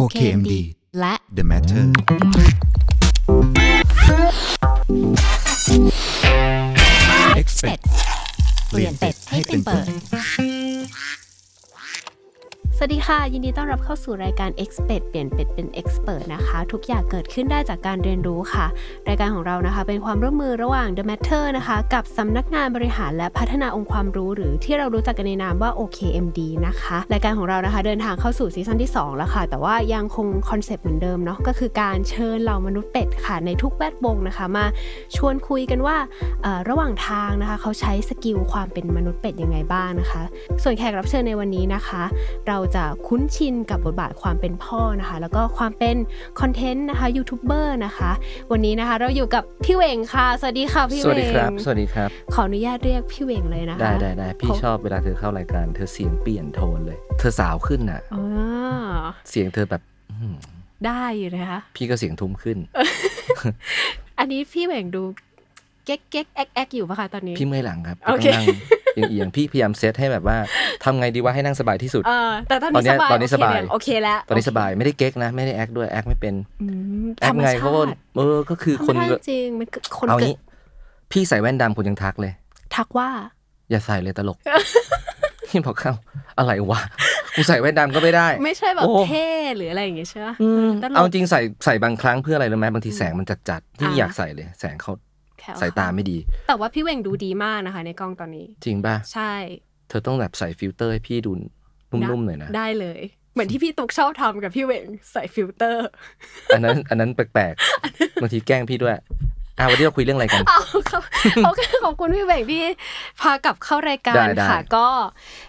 OKMD และ The Matter เปลี่ยนเป็ดให้เป็นเปิดวัสดีค่ะ ยินดีต้อนรับเข้าสู่รายการ Expert เปลี่ยนเป็ดเป็น Expert นะคะทุกอย่างเกิดขึ้นได้จากการเรียนรู้ค่ะ รายการของเรานะคะเป็นความร่วมมือระหว่าง The Matter นะคะกับสำนักงานบริหารและพัฒนาองค์ความรู้หรือที่เรารู้จักกันในนามว่า OKMD นะคะรายการของเรานะคะเดินทางเข้าสู่ซีซั่นที่2แล้วค่ะแต่ว่ายังคงคอนเซปต์เหมือนเดิมเนาะก็คือการเชิญเหล่ามนุษย์เป็ดค่ะในทุกแวดวงนะคะมาชวนคุยกันว่าระหว่างทางนะคะเขาใช้สกิลความเป็นมนุษย์เป็ดยังไงบ้างนะคะ ส่วนแขกรับเชิญในวันนี้นะคะ เราจะคุ้นชินกับบทบาทความเป็นพ่อนะคะ แล้วก็ความเป็นคอนเทนต์นะคะยูทูบเบอร์นะคะ วันนี้นะคะ เราอยู่กับพี่เวงค่ะสวัสดีค่ะพี่เวงสวัสดีครับสวัสดีครับขออนุญาตเรียกพี่เวงเลยนะคะ ได้ได้ได้พี่ชอบเวลาเธอเข้ารายการ เธอเสียงเปลี่ยนโทนเลย เธอสาวขึ้นอ่ะเสียงเธอแบบได้อยู่นะคะพี่ก็เสียงทุ้มขึ้น อันนี้พี่เวงดูเก๊กเก๊กแอกแอกอยู่ปะคะตอนนี้พี่เมื่อหลังครับโอเคเอียงพี่พยายามเซตให้แบบว่าทำไงดีว่าให้นั่งสบายที่สุดแต่ตอนนี้ตอนนี้สบายโอเคแล้ว ตอนนี้สบายไม่ได้เก๊กนะไม่ได้แอคด้วยแอคไม่เป็นแอกไงเพราะเออก็คือคนจริงมันคนเอางี้ พี่ใส่แว่นดำคนยังทักเลย ทักว่า อย่าใส่เลยตลกพี่บอกเขาอะไรวะกูใส่แว่นดำก็ไม่ได้ ไม่ใช่แบบเท่หรืออะไรอย่างเงี้ยใช่ไหมเอาจริงใส่ใส่บางครั้งเพื่ออะไรรู้ไหมบางทีแสงมันจัดจัดที่อยากใส่เลย แสงเขาสายตาไม่ดี แต่ว่าพี่เวงดูดีมากนะคะ ในกล้องตอนนี้ จริงป่ะใช่ เธอต้องแบบใส่ฟิลเตอร์ให้พี่ดูนุ่มๆหน่อยนะได้เลย เหมือนที่พี่ตุกชอบทำกับพี่เวงใส่ฟิลเตอร์อันนั้นอันนั้นแปลกๆบางทีแกล้งพี่ด้วยอ่าวันนี้เราคุยเรื่องอะไรกันโอเคขอบคุณพี่เบงที่พากลับเข้ารายการค่ะ ก็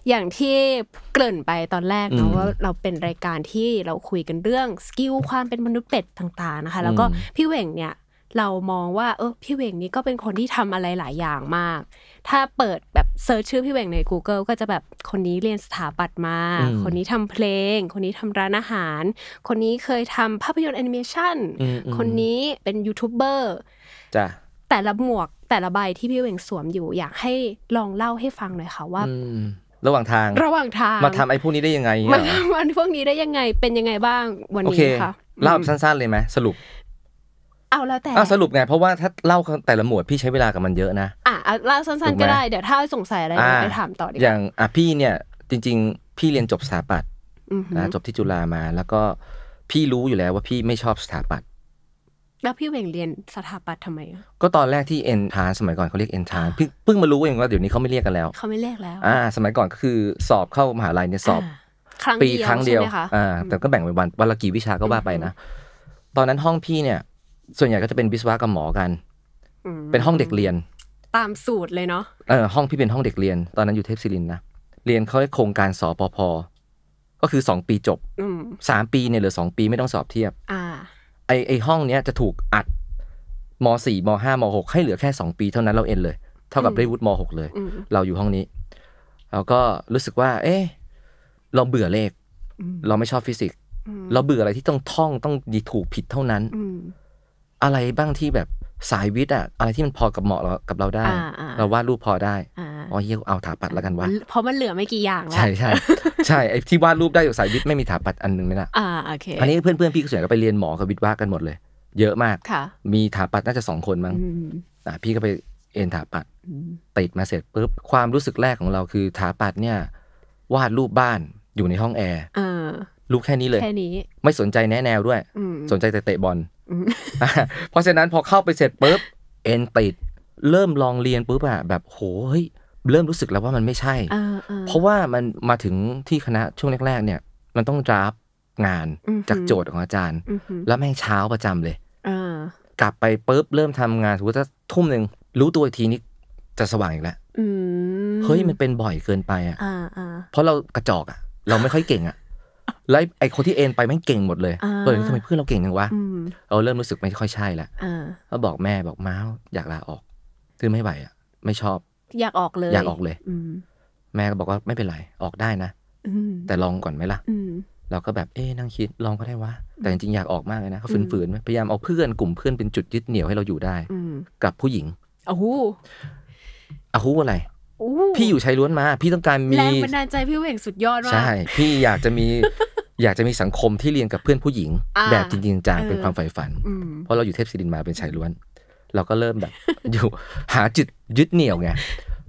อย่างที่เกริ่นไปตอนแรกเนาะว่าเราเป็นรายการที่เราคุยกันเรื่องสกิลความเป็นมนุษย์เป็ดต่างๆนะคะ แล้วก็พี่เวงเนี่ยเรามองว่าเออพี่เวงนี้ก็เป็นคนที่ทำอะไรหลายอย่างมาก ถ้าเปิดแบบเซิร์ชชื่อพี่เวงใน Google ก็จะแบบคนนี้เรียนสถาปัตย์มา คนนี้ทำเพลง คนนี้ทำร้านอาหาร คนนี้เคยทำภาพยนตร์แอนิเมชันคนนี้เป็นยูทูบเบอร์จ้ะแต่ละหมวกแต่ละใบที่พี่เวงสวมอยู่อยากให้ลองเล่าให้ฟังหน่อยค่ะว่าระหว่างทางระหว่างทางมาทำไอ้พวกนี้ได้ยังไงมาทำมันพวกนี้ได้ยังไงเป็นยังไงบ้าง วันนี้ค่ะเล่าสั้นๆ เลยไหมสรุปเอาแล้วแต่อ่ะสรุปไงเพราะว่าถ้าเล่าแต่ละหมวดพี่ใช้เวลากับมันเยอะนะอ่ะเล่าสั้นๆก็ได้เดี๋ยวถ้าสงสัยอะไรไปถามต่ออย่างอ่ะพี่เนี่ยจริงๆ พี่เรียนจบสถาปัตย์นะจบที่จุฬามา แล้วก็พี่รู้อยู่แล้วว่าพี่ไม่ชอบสถาปัตย์แล้วพี่เวงเรียนสถาปัตย์ทำไม ก็ตอนแรกที่เอนทานสมัยก่อนเขาเรียกเอนทานเพิ่งมารู้เองว่าเดี๋ยวนี้เขาไม่เรียกกันแล้ว เขาไม่เรียกแล้วอ่าสมัยก่อนก็คือสอบเข้ามหาลัยเนี่ยสอบปีครั้งเดียวอ่า แต่ก็แบ่งเป็นวันวันละกี่วิชาก็ว่าไปนะตอนนั้นห้องพี่เนี่ยส่วนใหญ่ก็จะเป็นวิศวะกับหมอกันเป็นห้องเด็กเรียน ตามสูตรเลยเนาะเออห้องพี่เป็นห้องเด็กเรียน ตอนนั้นอยู่เทพศิรินนะ เรียนเขาโครงการสปพก็คือสองปีจบสามปีเนี่ยเหลือสองปีไม่ต้องสอบเทียบอไอไอห้องเนี้ยจะถูกอัดมสี่มห้ามหกให้เหลือแค่สองปีเท่านั้นเราเอ็นเลย เท่ากับได้วุฒิมหกเลย เราอยู่ห้องนี้เราก็รู้สึกว่า เอ๊ะเราเบื่อเลขเราไม่ชอบฟิสิกส์เราเบื่ออะไรที่ต้องท่องต้องดีถูกผิดเท่านั้นอะไรบ้างที่แบบสายวิทย์อะอะไรที่มันพอกับเหมาะกับเราได้ เราวาดรูปพอได้อ๋อเฮียเอาถาปัดแล้วกันวะเพราะมันเหลือไม่กี่อย่างใช่ใช่ใช่ไอ้ที่วาดรูปได้อยู่สายวิทย์ไม่มีถาปัดอันนึงนี่นะอ่าโอเคอันนี้เพื่อนเพื่อนพี่ก็เสียก็ไปเรียนหมอกับวิทย์วาดกันหมดเลย เยอะมากมีถาปัดน่าจะสองคนมั้งอ่าพี่ก็ไปเอ็นถาปัดติดมาเสร็จปุ๊บความรู้สึกแรกของเราคือถาปัดเนี่ยวาดรูปบ้านอยู่ในห้องแอร์รูปแค่นี้เลยแค่นี้ ไม่สนใจแนแนวด้วยสนใจแต่เตะบอลเพราะฉะนั้นพอเข้าไปเสร็จปุ๊บเอ็นติดเริ่มลองเรียนปุ๊บอะแบบโหเฮ้ยเริ่มรู้สึกแล้วว่ามันไม่ใช่เพราะว่ามันมาถึงที่คณะช่วงแรกๆเนี่ย มันต้องรับงานจากโจทย์ของอาจารย์ แล้วแม่งเช้าประจำเลยกลับไปปุ๊บเริ่มทำงานสมมติถ้าทุ่มหนึ่งรู้ตัวทีนี้จะสว่างอีกแล้วเฮ้ยมันเป็นบ่อยเกินไปอ่ะเพราะเรากระจอกอ่ะ เราไม่ค่อยเก่งอ่ะแล้วไอคนที่เอ็นไปแม่งเก่งหมดเลย เออทำไมเพื่อนเราเก่งจังวะเราเริ่มรู้สึกไม่ค่อยใช่ละก็บอกแม่บอกม้าอยากลาออก คือไม่ไหวอ่ะไม่ชอบ อยากออกเลย อยากออกเลยแม่ก็บอกว่าไม่เป็นไรออกได้นะแต่ลองก่อนไหมล่ะเราก็แบบเอ๊นั่งคิด ลองก็ได้วะแต่จริงๆอยากออกมากเลยนะเขาฝืนๆพยายามเอาเพื่อนกลุ่มเพื่อนเป็นจุดยึดเหนี่ยวให้เราอยู่ได้กับผู้หญิงอ้าวอ้อะไรพี่อยู่ชายล้วนมา พี่ต้องการมีแรงบันดาลใจพี่เวงสุดยอดมากใช่ พี่อยากจะมีอยากจะมีสังคมที่เรียนกับเพื่อนผู้หญิง แบบจริงจังเป็นความใฝ่ฝัน เพราะเราอยู่เทพศิรินมาเป็นชายล้วน เราก็เริ่มแบบ อยู่หาจุดยึดเหนี่ยวไง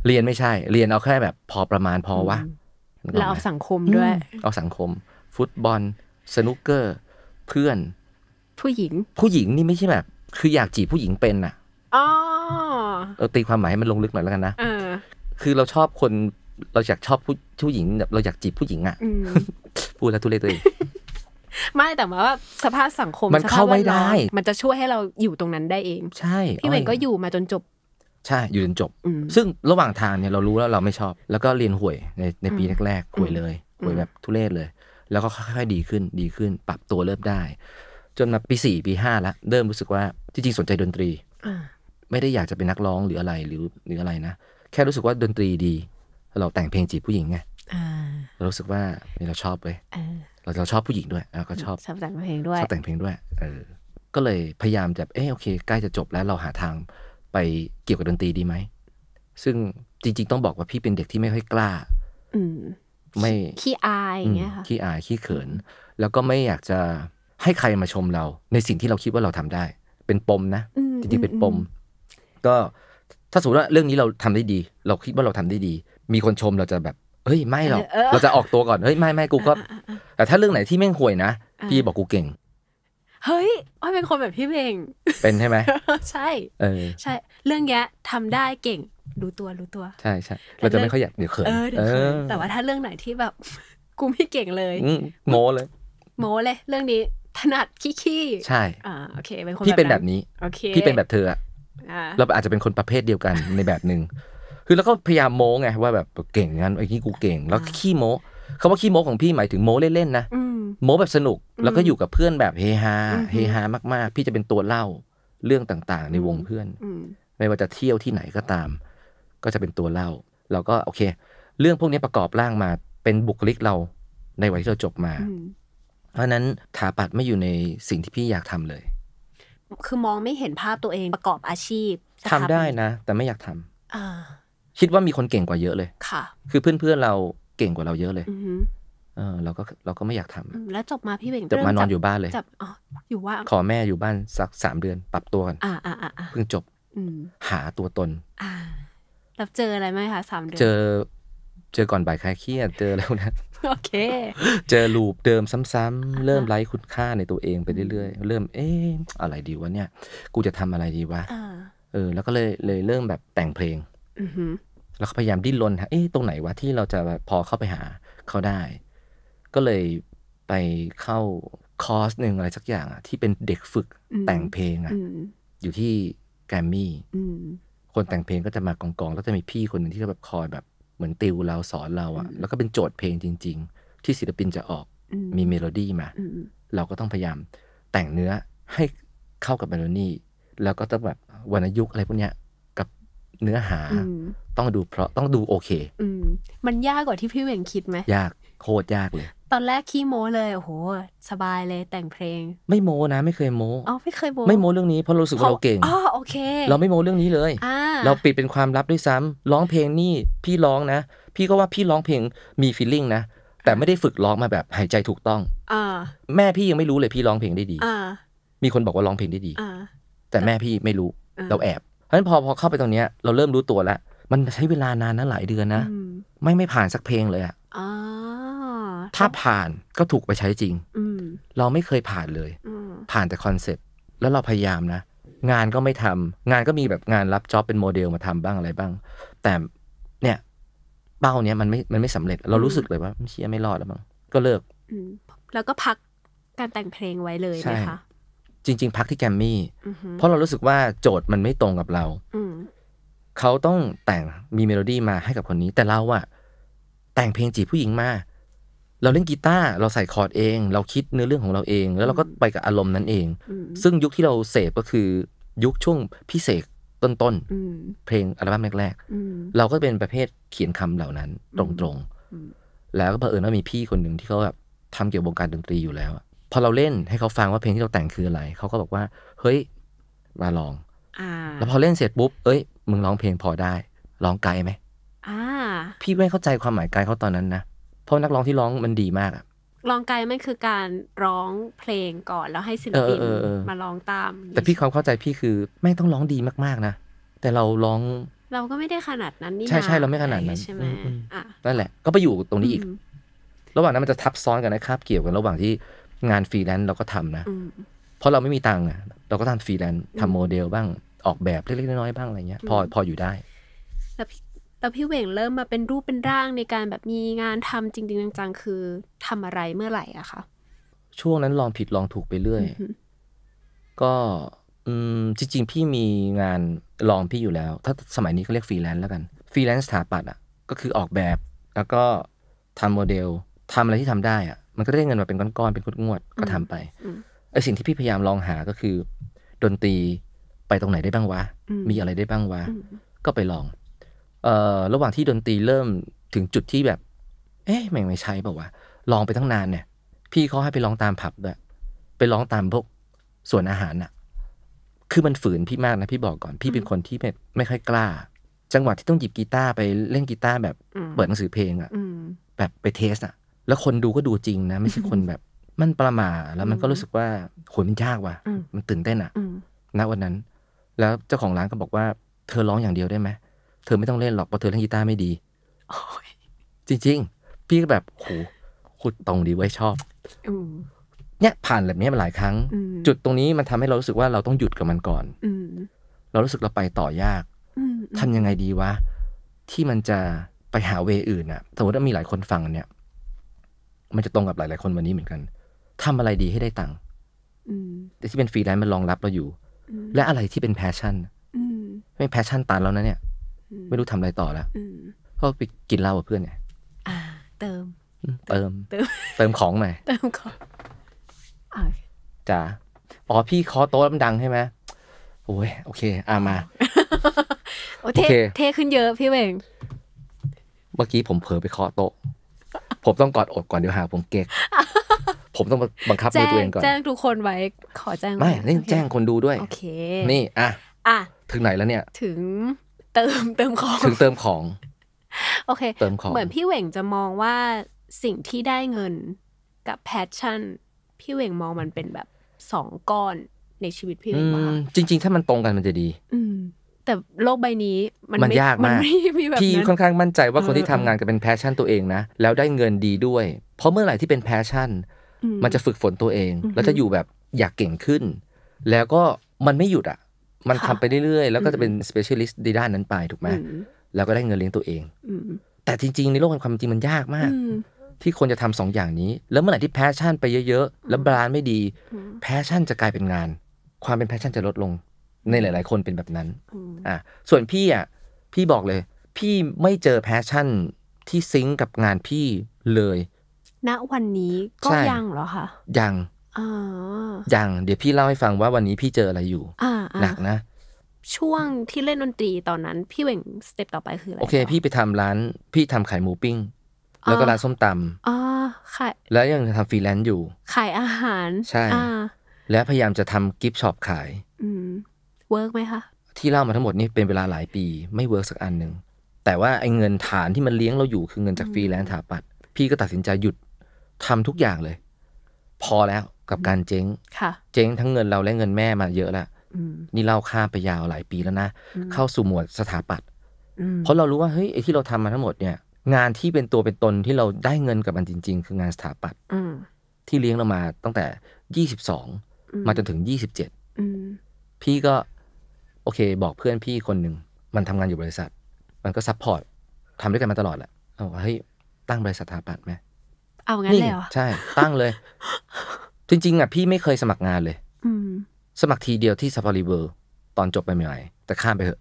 เรียนไม่ใช่ เรียนเอาแค่แบบพอประมาณพอวะเราเอาสังคมด้วยเอาสังคม ฟุตบอล สนุกเกอร์ เพื่อน ผู้หญิง ผู้หญิงนี่ไม่ใช่แบบคืออยากจีบผู้หญิงเป็นอ่ะเราตีความหมายให้มันลงลึกหน่อยแล้วกันนะคือเราชอบคนเราอยากชอบผู้ผู้หญิงแบบ เราอยากจีบผู้หญิงอ่ะพูดแล้วทุเรศตัวเองไม่แต่ว่าสภาพสังคมมันเข้าไม่ได้ มันจะช่วยให้เราอยู่ตรงนั้นได้เอง ใช่พี่เหมนก็อยู่มาจนจบใช่ อยู่จนจบซึ่งระหว่างทางเนี่ยเรารู้แล้วเราไม่ชอบ แล้วก็เรียนห่วยในในปีแรกๆห่วยเลย ห่วยแบบทุเรศเลย แล้วก็ค่อยๆดีขึ้นดีขึ้น ปรับตัวเริ่มได้ จนมาปีสี่ปีห้าละเริ่มรู้สึกว่า จริงๆสนใจดนตรีไม่ได้อยากจะเป็นนักร้องหรืออะไรหรือหรืออะไรนะแค่รู้สึกว่าดนตรีดี เราแต่งเพลงจีบผู้หญิงไงเรารู้สึกว่าเราชอบเลยเราเราชอบผู้หญิงด้วยเราก็ชอบชอบแต่งเพลงด้วยชอบแต่งเพลงด้วยเออก็เลยพยายามจะเออโอเคใกล้จะจบแล้วเราหาทางไปเกี่ยวกับดนตรีดีไหมซึ่งจริง ๆ ต้องบอกว่าพี่เป็นเด็กที่ไม่ค่อยกล้าไม่ขี้อายอย่างเงี้ยค่ะขี้อายขี้เขินแล้วก็ไม่อยากจะให้ใครมาชมเรา ในสิ่งที่เราคิดว่าเราทำได้ เป็นปมนะ จริงๆ เป็นปม ก็ถ้าสมมติว่าเรื่องนี้เราทำได้ดีเราคิดว่าเราทำได้ดี มีคนชมเราจะแบบเฮ้ยไม่หรอกเราจะออกตัวก่อนเฮ้ยไม่ไม่กูก็ แต่ถ้าเรื่องไหนที่แม่งห่วยนะพี่บอกกูเก่ง เฮ้ยอ้อยเป็นคนแบบพี่เพลงเป็นใช่ไหมใช่ใช่ เรื่องแยะทำได้เก่งรู้ตัวรู้ตัว ใช่ใช่เราจะไม่ค่อยอยากเดอเดี๋ยวเขินแต่ว่าถ้าเรื่องไหนที่แบบกูไม่เก่งเลยโมเลย โมเลยเรื่องนี้ถนัดขี้ขี้ใช่อ่าโอเคเป็นคนพี่เป็นแบบนี้โอเคพี่เป็นแบบเธออะเราอาจจะเป็นคนประเภทเดียวกันในแบบหนึ่ง คือแล้วก็พยายามโม้ไงว่าแบบเก่งงั้นไอ้นี่กูเก่ง แล้วขี้โม้คาว่าขี้โม้ของพี่หมายถึงโม้เล่นๆนะโม้แบบสนุก แล้วก็อยู่กับเพื่อนแบบเฮฮา เฮฮามากๆ พี่จะเป็นตัวเล่า เรื่องต่างๆในวงเพื่อน ไม่ว่าจะเที่ยวที่ไหนก็ตาม ก็จะเป็นตัวเล่า เราก็โอเค เรื่องพวกนี้ประกอบร่างมาเป็นบุคลิกเราในวัยที่เราจบมา เพราะนั้นถาปัดไม่อยู่ในสิ่งที่พี่อยากทำเลยคือมองไม่เห็นภาพตัวเองประกอบอาชีพทำได้นะ แต่ไม่อยากทำอคิดว่ามีคนเก่งกว่าเยอะเลยค่ะ คือเพื่อนๆเราเก่งกว่าเราเยอะเลยเออเราก็เราก็ไม่อยากทำ แล้วจบมาพี่เบ่งจบมานอนอยู่บ้านเลยจบอ๋ออยู่ว่า ขอแม่อยู่บ้านสักสามเดือนปรับตัวกันอ่าอ่าอ่าเพิ่งจบหาตัวตน อ่าแล้วเจออะไรไหมคะสามเดือนเจเจอก่อนบ่ายคลายเครียดเจอแล้วนะ โอเค เจอลูปเดิมซ้ำๆเริ่มไร้คุณค่าในตัวเองไปเรื่อยๆ เริ่มเอ๊ะอะไรดีวะเนี่ย กูจะทำอะไรดีวะเออแล้วก็เลยเลยเริ่มแบบแต่งเพลงแล้วก็พยายามดิ้นรนฮะเอ๊ะตรงไหนวะที่เราจะพอเข้าไปหาเขาได้ ก็เลยไปเข้าคอร์สหนึ่งอะไรสักอย่างอ่ะ ที่เป็นเด็กฝึกแต่งเพลงอ่ะอยู่ที่แกรมมี่คนแต่งเพลงก็จะมากองๆแล้วจะมีพี่คนหนึ่งที่เขาแบบคอยแบบเหมือนติวเราสอนเราอะแล้วก็เป็นโจทย์เพลงจริงๆ ที่ศิลปินจะออกมีเมโลดี้มา เราก็ต้องพยายาม แต่งเนื้อให้เข้ากับเมโลดี้แล้วก็ต้องแบบวรรณยุกอะไรพวกเนี้ยกับเนื้อหาต้องดูเพราะต้องดูโอเค มันยากกว่าที่พี่เวงคิดไหมยากโคตรยากเลย ตอนแรกขี้โม้เลย โอ้โห สบายเลยแต่งเพลง ไม่โม้นะไม่เคยโม้อ๋อไม่เคยโม้ไม่โม้เรื่องนี้เพราะรู้สึกว่าเราเก่งอ๋อโอเค เราไม่โม้เรื่องนี้เลยอ่าเราปิดเป็นความลับด้วยซ้ำร้องเพลงนี่พี่ร้องนะ พี่ก็ว่าพี่ร้องเพลงมีฟีลลิ่งนะแต่ไม่ได้ฝึกร้องมาแบบหายใจถูกต้องอแม่พี่ยังไม่รู้เลยพี่ร้องเพลงได้ดีมีคนบอกว่าร้องเพลงได้ดีแต่แม่พี่ไม่รู้เราแอบเพราะฉะนั้นพอพอเข้าไปตรงนี้ยเราเริ่มรู้ตัวแล้วมันใช้เวลานานนะหลายเดือนนะไม่ไม่ผ่านสักเพลงเลยอะถ้าผ่านก็ถูกไปใช้จริงเราไม่เคยผ่านเลย ผ่านแต่คอนเซปต์แล้วเราพยายามนะงานก็ไม่ทำ งานก็มีแบบงานรับจ็อบเป็นโมเดลมาทำบ้างอะไรบ้าง แต่ เนี่ย เป้าเนี้ยมันไม่มันไม่สำเร็จ เรารู้สึกเลยว่าเชียไม่รอดแล้วมั้งก็เลิกแล้วก็พักการแต่งเพลงไว้เลยไหมคะจริง ๆ พักที่แกมมี่เพราะเรารู้สึกว่าโจทย์มันไม่ตรงกับเราเขาต้องแต่งมีเมโลดี้มาให้กับคนนี้ แต่เราอะแต่งเพลงจีบผู้หญิงมาเราเล่นกีตาร์ เราใส่คอร์ดเอง เราคิดเนื้อเรื่องของเราเอง แล้วเราก็ไปกับอารมณ์นั้นเอง ซึ่งยุคที่เราเสพก็คือยุคช่วงพิเศษต้นๆเพลงอัลบั้มแรกๆ เราก็เป็นประเภทเขียนคำเหล่านั้น ตรงๆแล้วก็เผอิญว่ามีพี่คนหนึ่งที่เขาแบบทำเกี่ยวกับวงการดนตรีอยู่แล้วพอเราเล่นให้เขาฟังว่าเพลงที่เราแต่งคืออะไรเขาก็บอกว่าเฮ้ยมาลองอแล้วพอเล่นเสร็จปุ๊บเอ้ยมึงร้องเพลงพอได้ ร้องไกลไหมพี่ไม่เข้าใจความหมายไกลเขาตอนนั้นนะเพราะนักร้องที่ร้องมันดีมากอะร้องไกลม่คือการร้องเพลงก่อนแล้ว ให้ศิลปินมาร้องตาม แต่พี่ความเข้าใจพี่คือไม่ต้องร้องดีมาก ๆ นะ แต่เราร้อง เราก็ไม่ได้ขนาดนั้นนี่ใช่ใช่เราไม่ขนาดนั้นใช่ไหมนั่นแหละก็ไปอยู่ตรงนี้อีกระหว่างนั้นมันจะทับซ้อนกันนะครับ เกี่ยวกันระหว่างที่งานฟรีแลนซ์เราก็ทำนะเพราะเราไม่มีตังค์เราก็ทำฟรีแลนซ์ทำโมเดล บ้างออกแบบเล็กๆน้อยๆบ้างอะไรเงี้ย พอพออยู่ได้แล้วแล้วพี่เหว่งเริ่มมาเป็นรูปเป็นร่างในการแบบมีงานทำจริงๆ จังๆ คือทำอะไรเมื่อไหร่อะคะ ช่วงนั้นลองผิดลองถูกไปเรื่อย ก็อืมจริงๆ พี่มีงานลองพี่อยู่แล้ว ถ้าสมัยนี้ก็เรียกฟรีแลนซ์แล้วกัน ฟรีแลนซ์สถาปัตย์อ่ะก็คือออกแบบแล้วก็ทำโมเดลทำอะไรที่ทำได้อ่ะมันก็ได้เงินมาเป็นก้อนๆ เป็นงวดๆก็ทำไป ไอสิ่งที่พี่พยายามลองหาก็คือ ดนตรีไปตรงไหนได้บ้างวะ มีอะไรได้บ้างวะ ก็ไปลองเอ่อ ระหว่างที่ดนตรีเริ่มถึงจุดที่แบบ เอ๊ะแม่งไม่ใช่ป่าวะลองไปตั้งนานเนี่ย พี่เขาให้ไปลองตามผับด้วยไปลองตามพวกส่วนอาหารอะคือมันฝืนพี่มากนะพี่บอกก่อน พี่เป็นคนที่ไม่ไม่ค่อยกล้า จังหวะที่ต้องหยิบกีตาร์ไปเล่นกีตาร์แบบ เปิดหนังสือเพลงอะแบบไปเทสอะแล้วคนดูก็ดูจริงนะไม่ใช่คนแบบ มันประมาแล้วมันก็รู้สึกว่าโหมันยากว่ะมันตื่นเต้นอะณวันนั้น แล้วเจ้าของร้านก็บอกว่า เธอร้องอย่างเดียวได้ไหมเธอไม่ต้องเล่นหรอกเพราะเธอเล่นกีตาร์ไม่ดี จริง ๆ พี่ก็แบบโหขุดตรงดีไว้ชอบเนี่ยผ่านแบบนี้มาหลายครั้ง จุดตรงนี้มันทำให้เรารู้สึกว่าเราต้องหยุดกับมันก่อนอเรารู้สึกเราไปต่อยากทำยังไงดีวะที่มันจะไปหาเวอื่นอะสมมติว่ามีหลายคนฟังเนี่ย มันจะตรงกับหลายๆคนวันนี้เหมือนกัน ทำอะไรดีให้ได้ตังค์แต่ที่เป็นฟรีแลนซ์มันรองรับเราอยู่ และอะไรที่เป็นแพชชั่นไม่แพชชั่นตันแล้วนะเนี่ยไม่รู้ทำอะไรต่อแล้วเาะไปกินเหล้ากับเพื่อนไงเติมเติมเติมของหม่เติมของจ้าอ๋อพี่เคาะโต๊ะลำดังใช่ไหมโอ้ยโอเคอ่ามาโอเคเท่ขึ้นเยอะพี่เวงเมื่อกี้ผมเผลอไปเคาะโต๊ะ ผมต้องกอดอกก่อนเดี๋ยวหาผมเก๊กผมต้องบังคับมือตัวเองก่อนแจ้ง ทุกคนไว้ขอแจ้งไม่่แจ้งคนดูด้วยโอเคนี่อ่ะอ่ะถึงไหนแล้วเนี่ย ถึงเติมเติมของถึงเติมของ โอเคเติมของเหมือนพี่เหว่งจะมองว่าสิ่งที่ได้เงินกับแพชชั่น พี่เหว่งมองมันเป็นแบบสองก้อนในชีวิตพี่เหว่งมาจริงๆ ถ้ามันตรงกันมันจะดี อืแต่โลกใบนี้มันมันยากมากพี่ค่อนข้างมั่นใจว่าคนที่ทำงานกับเป็นแพชชั่นตัวเองนะ แล้วได้เงินดีด้วย เพราะเมื่อไหร่ที่เป็นแพชชั่น มันจะฝึกฝนตัวเองแล้วจะอยู่แบบอยากเก่งขึ้น แล้วก็มันไม่หยุดอ่ะมันทำไปเรื่อยๆ แล้วก็จะเป็น specialist ในด้านนั้นไป ถูกไหมแล้วก็ได้เงินเลี้ยงตัวเองแต่จริงๆ ในโลกแห่งความจริงมันยากมาก ที่คนจะทำสองอย่างนี้ แล้วเมื่อไหร่ที่แพชชั่นไปเยอะๆ แล้วบรานไม่ดี แพชชั่นจะกลายเป็นงาน ความเป็นแพชชั่นจะลดลงในหลายๆ คนเป็นแบบนั้นอ่าส่วนพี่อ่ะ พี่บอกเลย พี่ไม่เจอแพชชั่นที่ซิงกับงานพี่เลย ณวันนี้ก็ยังเหรอคะยังอย่างเดี๋ยวพี่เล่าให้ฟังว่าวันนี้พี่เจออะไรอยู่หนักนะ ช่วงที่เล่นดนตรีตอนนั้น พี่เว่งสเต็ปต่อไปคืออะไรโอเค พี่ไปทำร้าน พี่ทำขายหมูปิ้งแล้วก็ร้านส้มตำอ๋อขายแล้วยังทำฟรีแลนซ์อยู่ ขายอาหาร ใช่ แล้วพยายามจะทำกิฟช็อปขายเวิร์กไหมคะ ที่เล่ามาทั้งหมดนี่เป็นเวลาหลายปี ไม่เวิร์กสักอันหนึ่งแต่ว่าไอ้เงินฐานที่มันเลี้ยงเราอยู่คือเงินจากฟรีแลนซ์ถาปัดพี่ก็ตัดสินใจหยุดทำทุกอย่างเลย พอแล้วกับการเจ๊งเจ๊งทั้งเงินเราและเงินแม่มาเยอะละนี่เล่าข้ามไปยาวหลายปีแล้วนะเข้าสู่หมวดสถาปัตย์เพราะเรารู้ว่าเฮ้ยไอ้ที่เราทำมาทั้งหมดเนี่ย งานที่เป็นตัวเป็นตนที่เราได้เงินกับมันจริง ๆ คืองานสถาปัตย์ที่เลี้ยงเรามาตั้งแต่ยี่สิบสองมาจนถึงยี่สิบเจ็ดพี่ก็ โอเค บอกเพื่อนพี่คนหนึ่งมันทำงานอยู่บริษัท มันก็ซัพพอร์ตทำด้วยกันมาตลอดแหละเอาเฮ้ยตั้งบริษัทสถาปัตย์ไหมเอางั้นเลยเหรอใช่ ตั้งเลยจริงๆอ่ะพี่ไม่เคยสมัครงานเลยสมัครทีเดียวที่ซัปพอริเวอร์ตอนจบไใหม่ๆแต่ข้ามไปเถอะ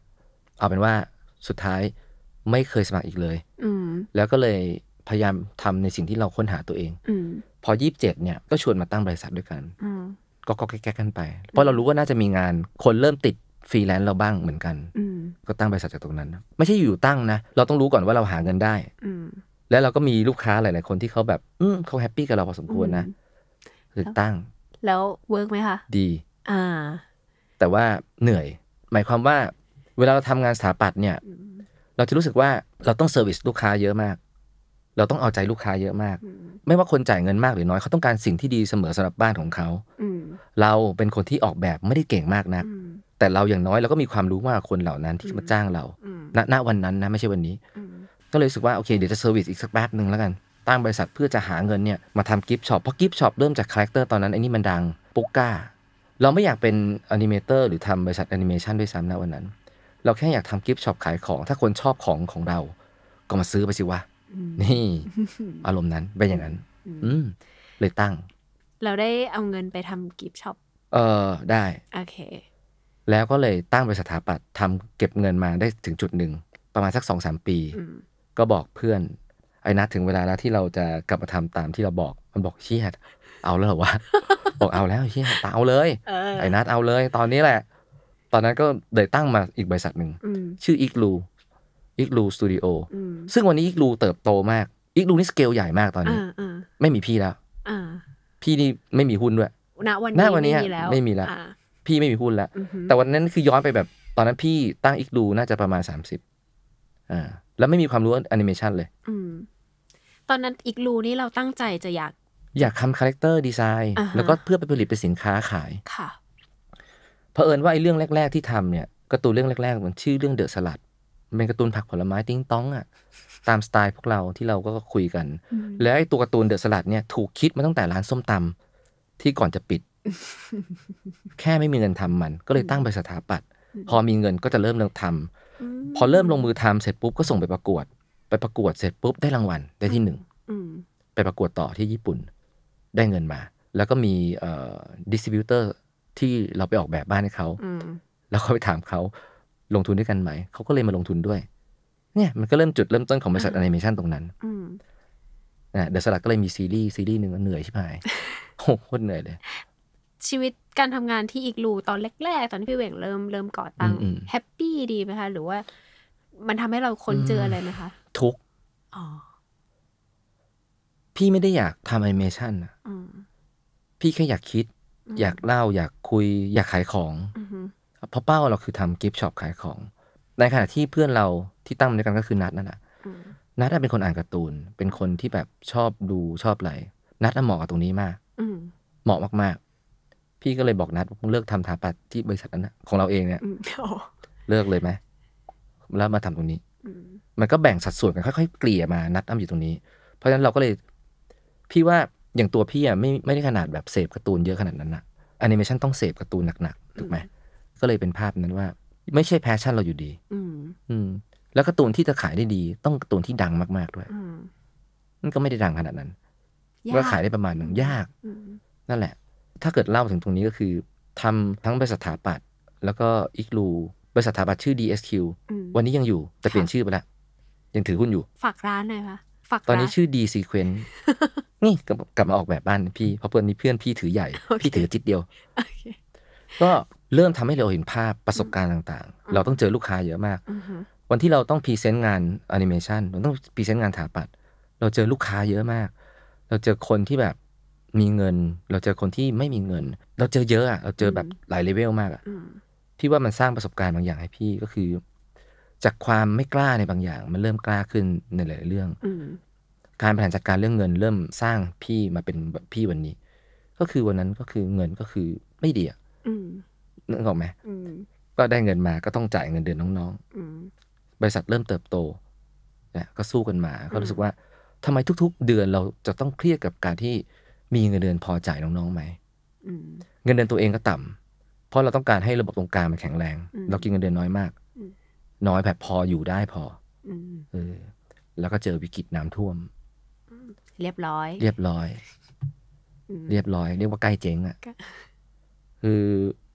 เอาเป็นว่าสุดท้ายไม่เคยสมัครอีกเลยแล้วก็เลยพยายามทำในสิ่งที่เราค้นหาตัวเองอพอยี่บเจ็ดเนี่ยก็ชวนมาตั้งบริษัทด้วยกันก็ก็แก้กันไปเพราะเรารู้ว่าน่าจะมีงานคนเริ่มติดฟรีแลนซ์เราบ้างเหมือนกัน ก็ตั้งบริษัทจากตรงนั้น ไม่ใช่อยู่ตั้งนะเราต้องรู้ก่อนว่าเราหาเงินได้แล้วเราก็มีลูกค้าหลายๆคนที่เขาแบบเขาแฮปปี้กับเราพอสมควรนะเลือกตั้งแล้วเวิร์กไหมคะดีอ่าแต่ว่าเหนื่อยหมายความว่าเวลาเราทำงานสถาปัตย์เนี่ยเราจะรู้สึกว่าเราต้องเซอร์วิสลูกค้าเยอะมาก เราต้องเอาใจลูกค้าเยอะมาก ไม่ว่าคนจ่ายเงินมากหรือน้อยเขาต้องการสิ่งที่ดีเสมอสำหรับบ้านของเขาเราเป็นคนที่ออกแบบไม่ได้เก่งมากนักแต่เราอย่างน้อยเราก็มีความรู้ว่าคนเหล่านั้นที่มาจ้างเราณวันนั้นนะไม่ใช่วันนี้ก็เลยรู้สึกว่าโอเคเดี๋ยวจะเซอร์วิสอีกสักแป๊บหนึ่งแล้วกันตั้งบริษัทเพื่อจะหาเงินเนี่ยมาทำกิฟต์ช็อปเพราะกิฟต์ช็อปเริ่มจากคาแรคเตอร์ตอนนั้น ไอ้นี่มันดัง ปุ๊กก้า เราไม่อยากเป็นอนิเมเตอร์หรือทำบริษัทแอนิเมชันด้วยซ้ำนะวันนั้น เราแค่อยากทำกิฟต์ช็อปขายของ ถ้าคนชอบของของเรา ก็มาซื้อไปสิวะนี่ อารมณ์นั้น เป็นอย่างนั้น อืมเลยตั้ง เราได้เอาเงินไปทำกิฟต์ช็อปเออได้โอเคแล้วก็เลยตั้งบริษัทถาปัตทํทำเก็บเงินมาได้ถึงจุดหนึ่งประมาณสักสองสามปีก็บอกเพื่อนไอ้นัดถึงเวลาแล้วที่เราจะกลับมาทำตามที่เราบอกมันบอกเชียดเอาแล้วเหรอวะบอกเอาแล้วเชียตาเอาเลยไอ้นัดเอาเลย ตอนนี้แหละ ตอนนั้นก็เลยตั้งมาอีกบริษัทหนึ่งชื่ออีกลูอีกลูสตูดิโอซึ่งวันนี้อีกลูเติบโตมาก อีกลูนี่สเกลใหญ่มากตอนนี้ไม่มีพี่แล้วพี่นี่ไม่มีหุ้นด้วยณวันนี้วันนี้ไม่มีแล้วพี่ไม่มีหุ้นแล้วแต่วันนั้นคือย้อนไปแบบ ตอนนั้นพี่ตั้งอีกลูน่าจะประมาณสามสิบอ่า แล้วไม่มีความรู้แอนิเมชันเลยอนนั้นอีกลูนี้เราตั้งใจจะอยาก อยากทำคาแรคเตอร์ดีไซน์แล้วก็เพื่อไปผลิตเป็นสินค้าขายค่ะเผอิญว่าไอ้เรื่องแรกๆที่ทำเนี่ยการ์ตูนเรื่องแรก ๆมันชื่อเรื่องเดอะสลัดเป็นการ์ตูนผักผลไม้ติ้งต้องอ่ะตามสไตล์พวกเราที่เราก็คุยกัน แล้วไอ้ตัวการ์ตูนเดอะสลัดเนี่ยถูกคิดมาตั้งแต่ร้านส้มตำ ที่ก่อนจะปิด แค่ไม่มีเงินทำมัน ก็เลยตั้งไปสถาปัตย์พอมีเงินก็จะเริ่มลงทำ พอเริ่มลงมือทำเสร็จปุ๊บก็ส่งไปประกวดไปประกวดเสร็จปุ๊บได้รางวัลได้ที่หนึ่งไปประกวดต่อที่ญี่ปุ่น ได้เงินมา แล้วก็มีดิสติบิวเตอร์ที่เราไปออกแบบบ้านให้เขาแล้วเขาไปถามเขาลงทุนด้วยกันไหม เขาก็เลยมาลงทุนด้วยเนี่ย มันก็เริ่มจุดเริ่มต้นของบริษัทแอนิเมชันตรงนั้นเดอะสลักก็เลยมีซีรีส์ซีรีส์หนึ่งเหนื่อยใช่ไหมโโคตรเหนื่อยเลย ชีวิตการทำงานที่อีกลูตอนแรกๆ ตอนที่พี่เวงเริ่มเริ่มก่อตั้งแฮปปี้ดีไหมคะหรือว่า มันทำให้เราค้นเจออะไรไหมคะทุกพี่ไม่ได้อยากทำแอนิเมชันนะพี่แค่อยากคิดอยากเล่าอยากคุย อยากขายของเพราะเป้าเราคือทำกิฟต์ช็อปขายของ ในขณะที่เพื่อนเราที่ตั้งมาด้วยกันก็คือนัดนั่นแหละนัดเป็นคนอ่านการ์ตูน เป็นคนที่แบบชอบดูชอบอะไรนัดเหมาะกับตรงนี้มากเหมาะมากๆ พี่ก็เลยบอกนัดเลิกทำถาปัดที่บริษัทนั้นของเราเองเนี่ยเลิกเลยไหมแล้วมาทำตรงนี้มันก็แบ่งสัดส่วนกันค่อยๆเกลี่ยมานัดอ้ำอยู่ตรงนี้ เพราะฉะนั้นเราก็เลย พี่ว่าอย่างตัวพี่อ่ะไม่ไม่ได้ขนาดแบบเสพการ์ตูนเยอะขนาดนั้นอะแอนิเมชันต้องเสพการ์ตูนหนักๆถูกไหมก็เลยเป็นภาพนั้นว่า ไม่ใช่แพชชั่นเราอยู่ดีอืมแล้วการ์ตูนที่จะขายได้ดี ต้องการ์ตูนที่ดังมากๆด้วยนั่นก็ไม่ได้ดังขนาดนั้นก็ขายได้ประมาณหนึ่งยาก นั่นแหละ ถ้าเกิดเล่าถึงตรงนี้ก็คือ ทำทั้งบริษัทถาปัดแล้วก็อีกลูบริษัทถาปัดชื่อ DSQ วันนี้ยังอยู่แต่เปลี่ยนชื่อไปแล้วยังถือหุ้นอยู่ ฝากร้านเลยป่ะฝากตอนนี้ชื่อดีซีเควนนี่ กลับมาออกแบบบ้านพี่ เพราะเพื่อนีเพื่อนพี่ถือใหญ่ พี่ถือจิตเดียว ก็เริ่มทำให้เราเห็นภาพประสบการณ์ต่าง ๆ เราต้องเจอลูกค้าเยอะมาก วันที่เราต้องพรีเซนต์งานแอนิเมชันเราต้องพรีเซนต์งานถาปัด เราเจอลูกค้าเยอะมาก เราเจอคนที่แบบมีเงิน เราเจอคนที่ไม่มีเงิน เราเจอเยอะอะเราเจอแบบหลายเลเวลมากอะพี่ว่ามันสร้างประสบการณ์บางอย่างให้พี่ก็คือจากความไม่กล้าในบางอย่างมันเริ่มกล้าขึ้นในหลายเรื่อง การบริหารจัดการเรื่องเงินเริ่มสร้างพี่มาเป็นพี่วันนี้ ก็คือวันนั้นก็คือเงินก็คือไม่ดีอ่ะนึกออกไหมก็ได้เงินมาก็ต้องจ่ายเงินเดือนน้องๆบริษัทเริ่มเติบโตนะก็สู้กันมาก็รู้สึกว่าทำไมทุกๆ เดือนเราจะต้องเครียดกับการที่มีเงินเดือนพอจ่ายน้องๆไหมเงินเดือนตัวเองก็ต่ำ เพราะเราต้องการให้ระบบตรงกลางมันแข็งแรง เรากินเงินเดือนน้อยมากน้อยแบบพออยู่ได้พอออแล้วก็เจอวิกฤตน้ำท่วม เรียบร้อย เรียบร้อย เรียบร้อย เรียกว่าใกล้เจ๊งอ่ะคือ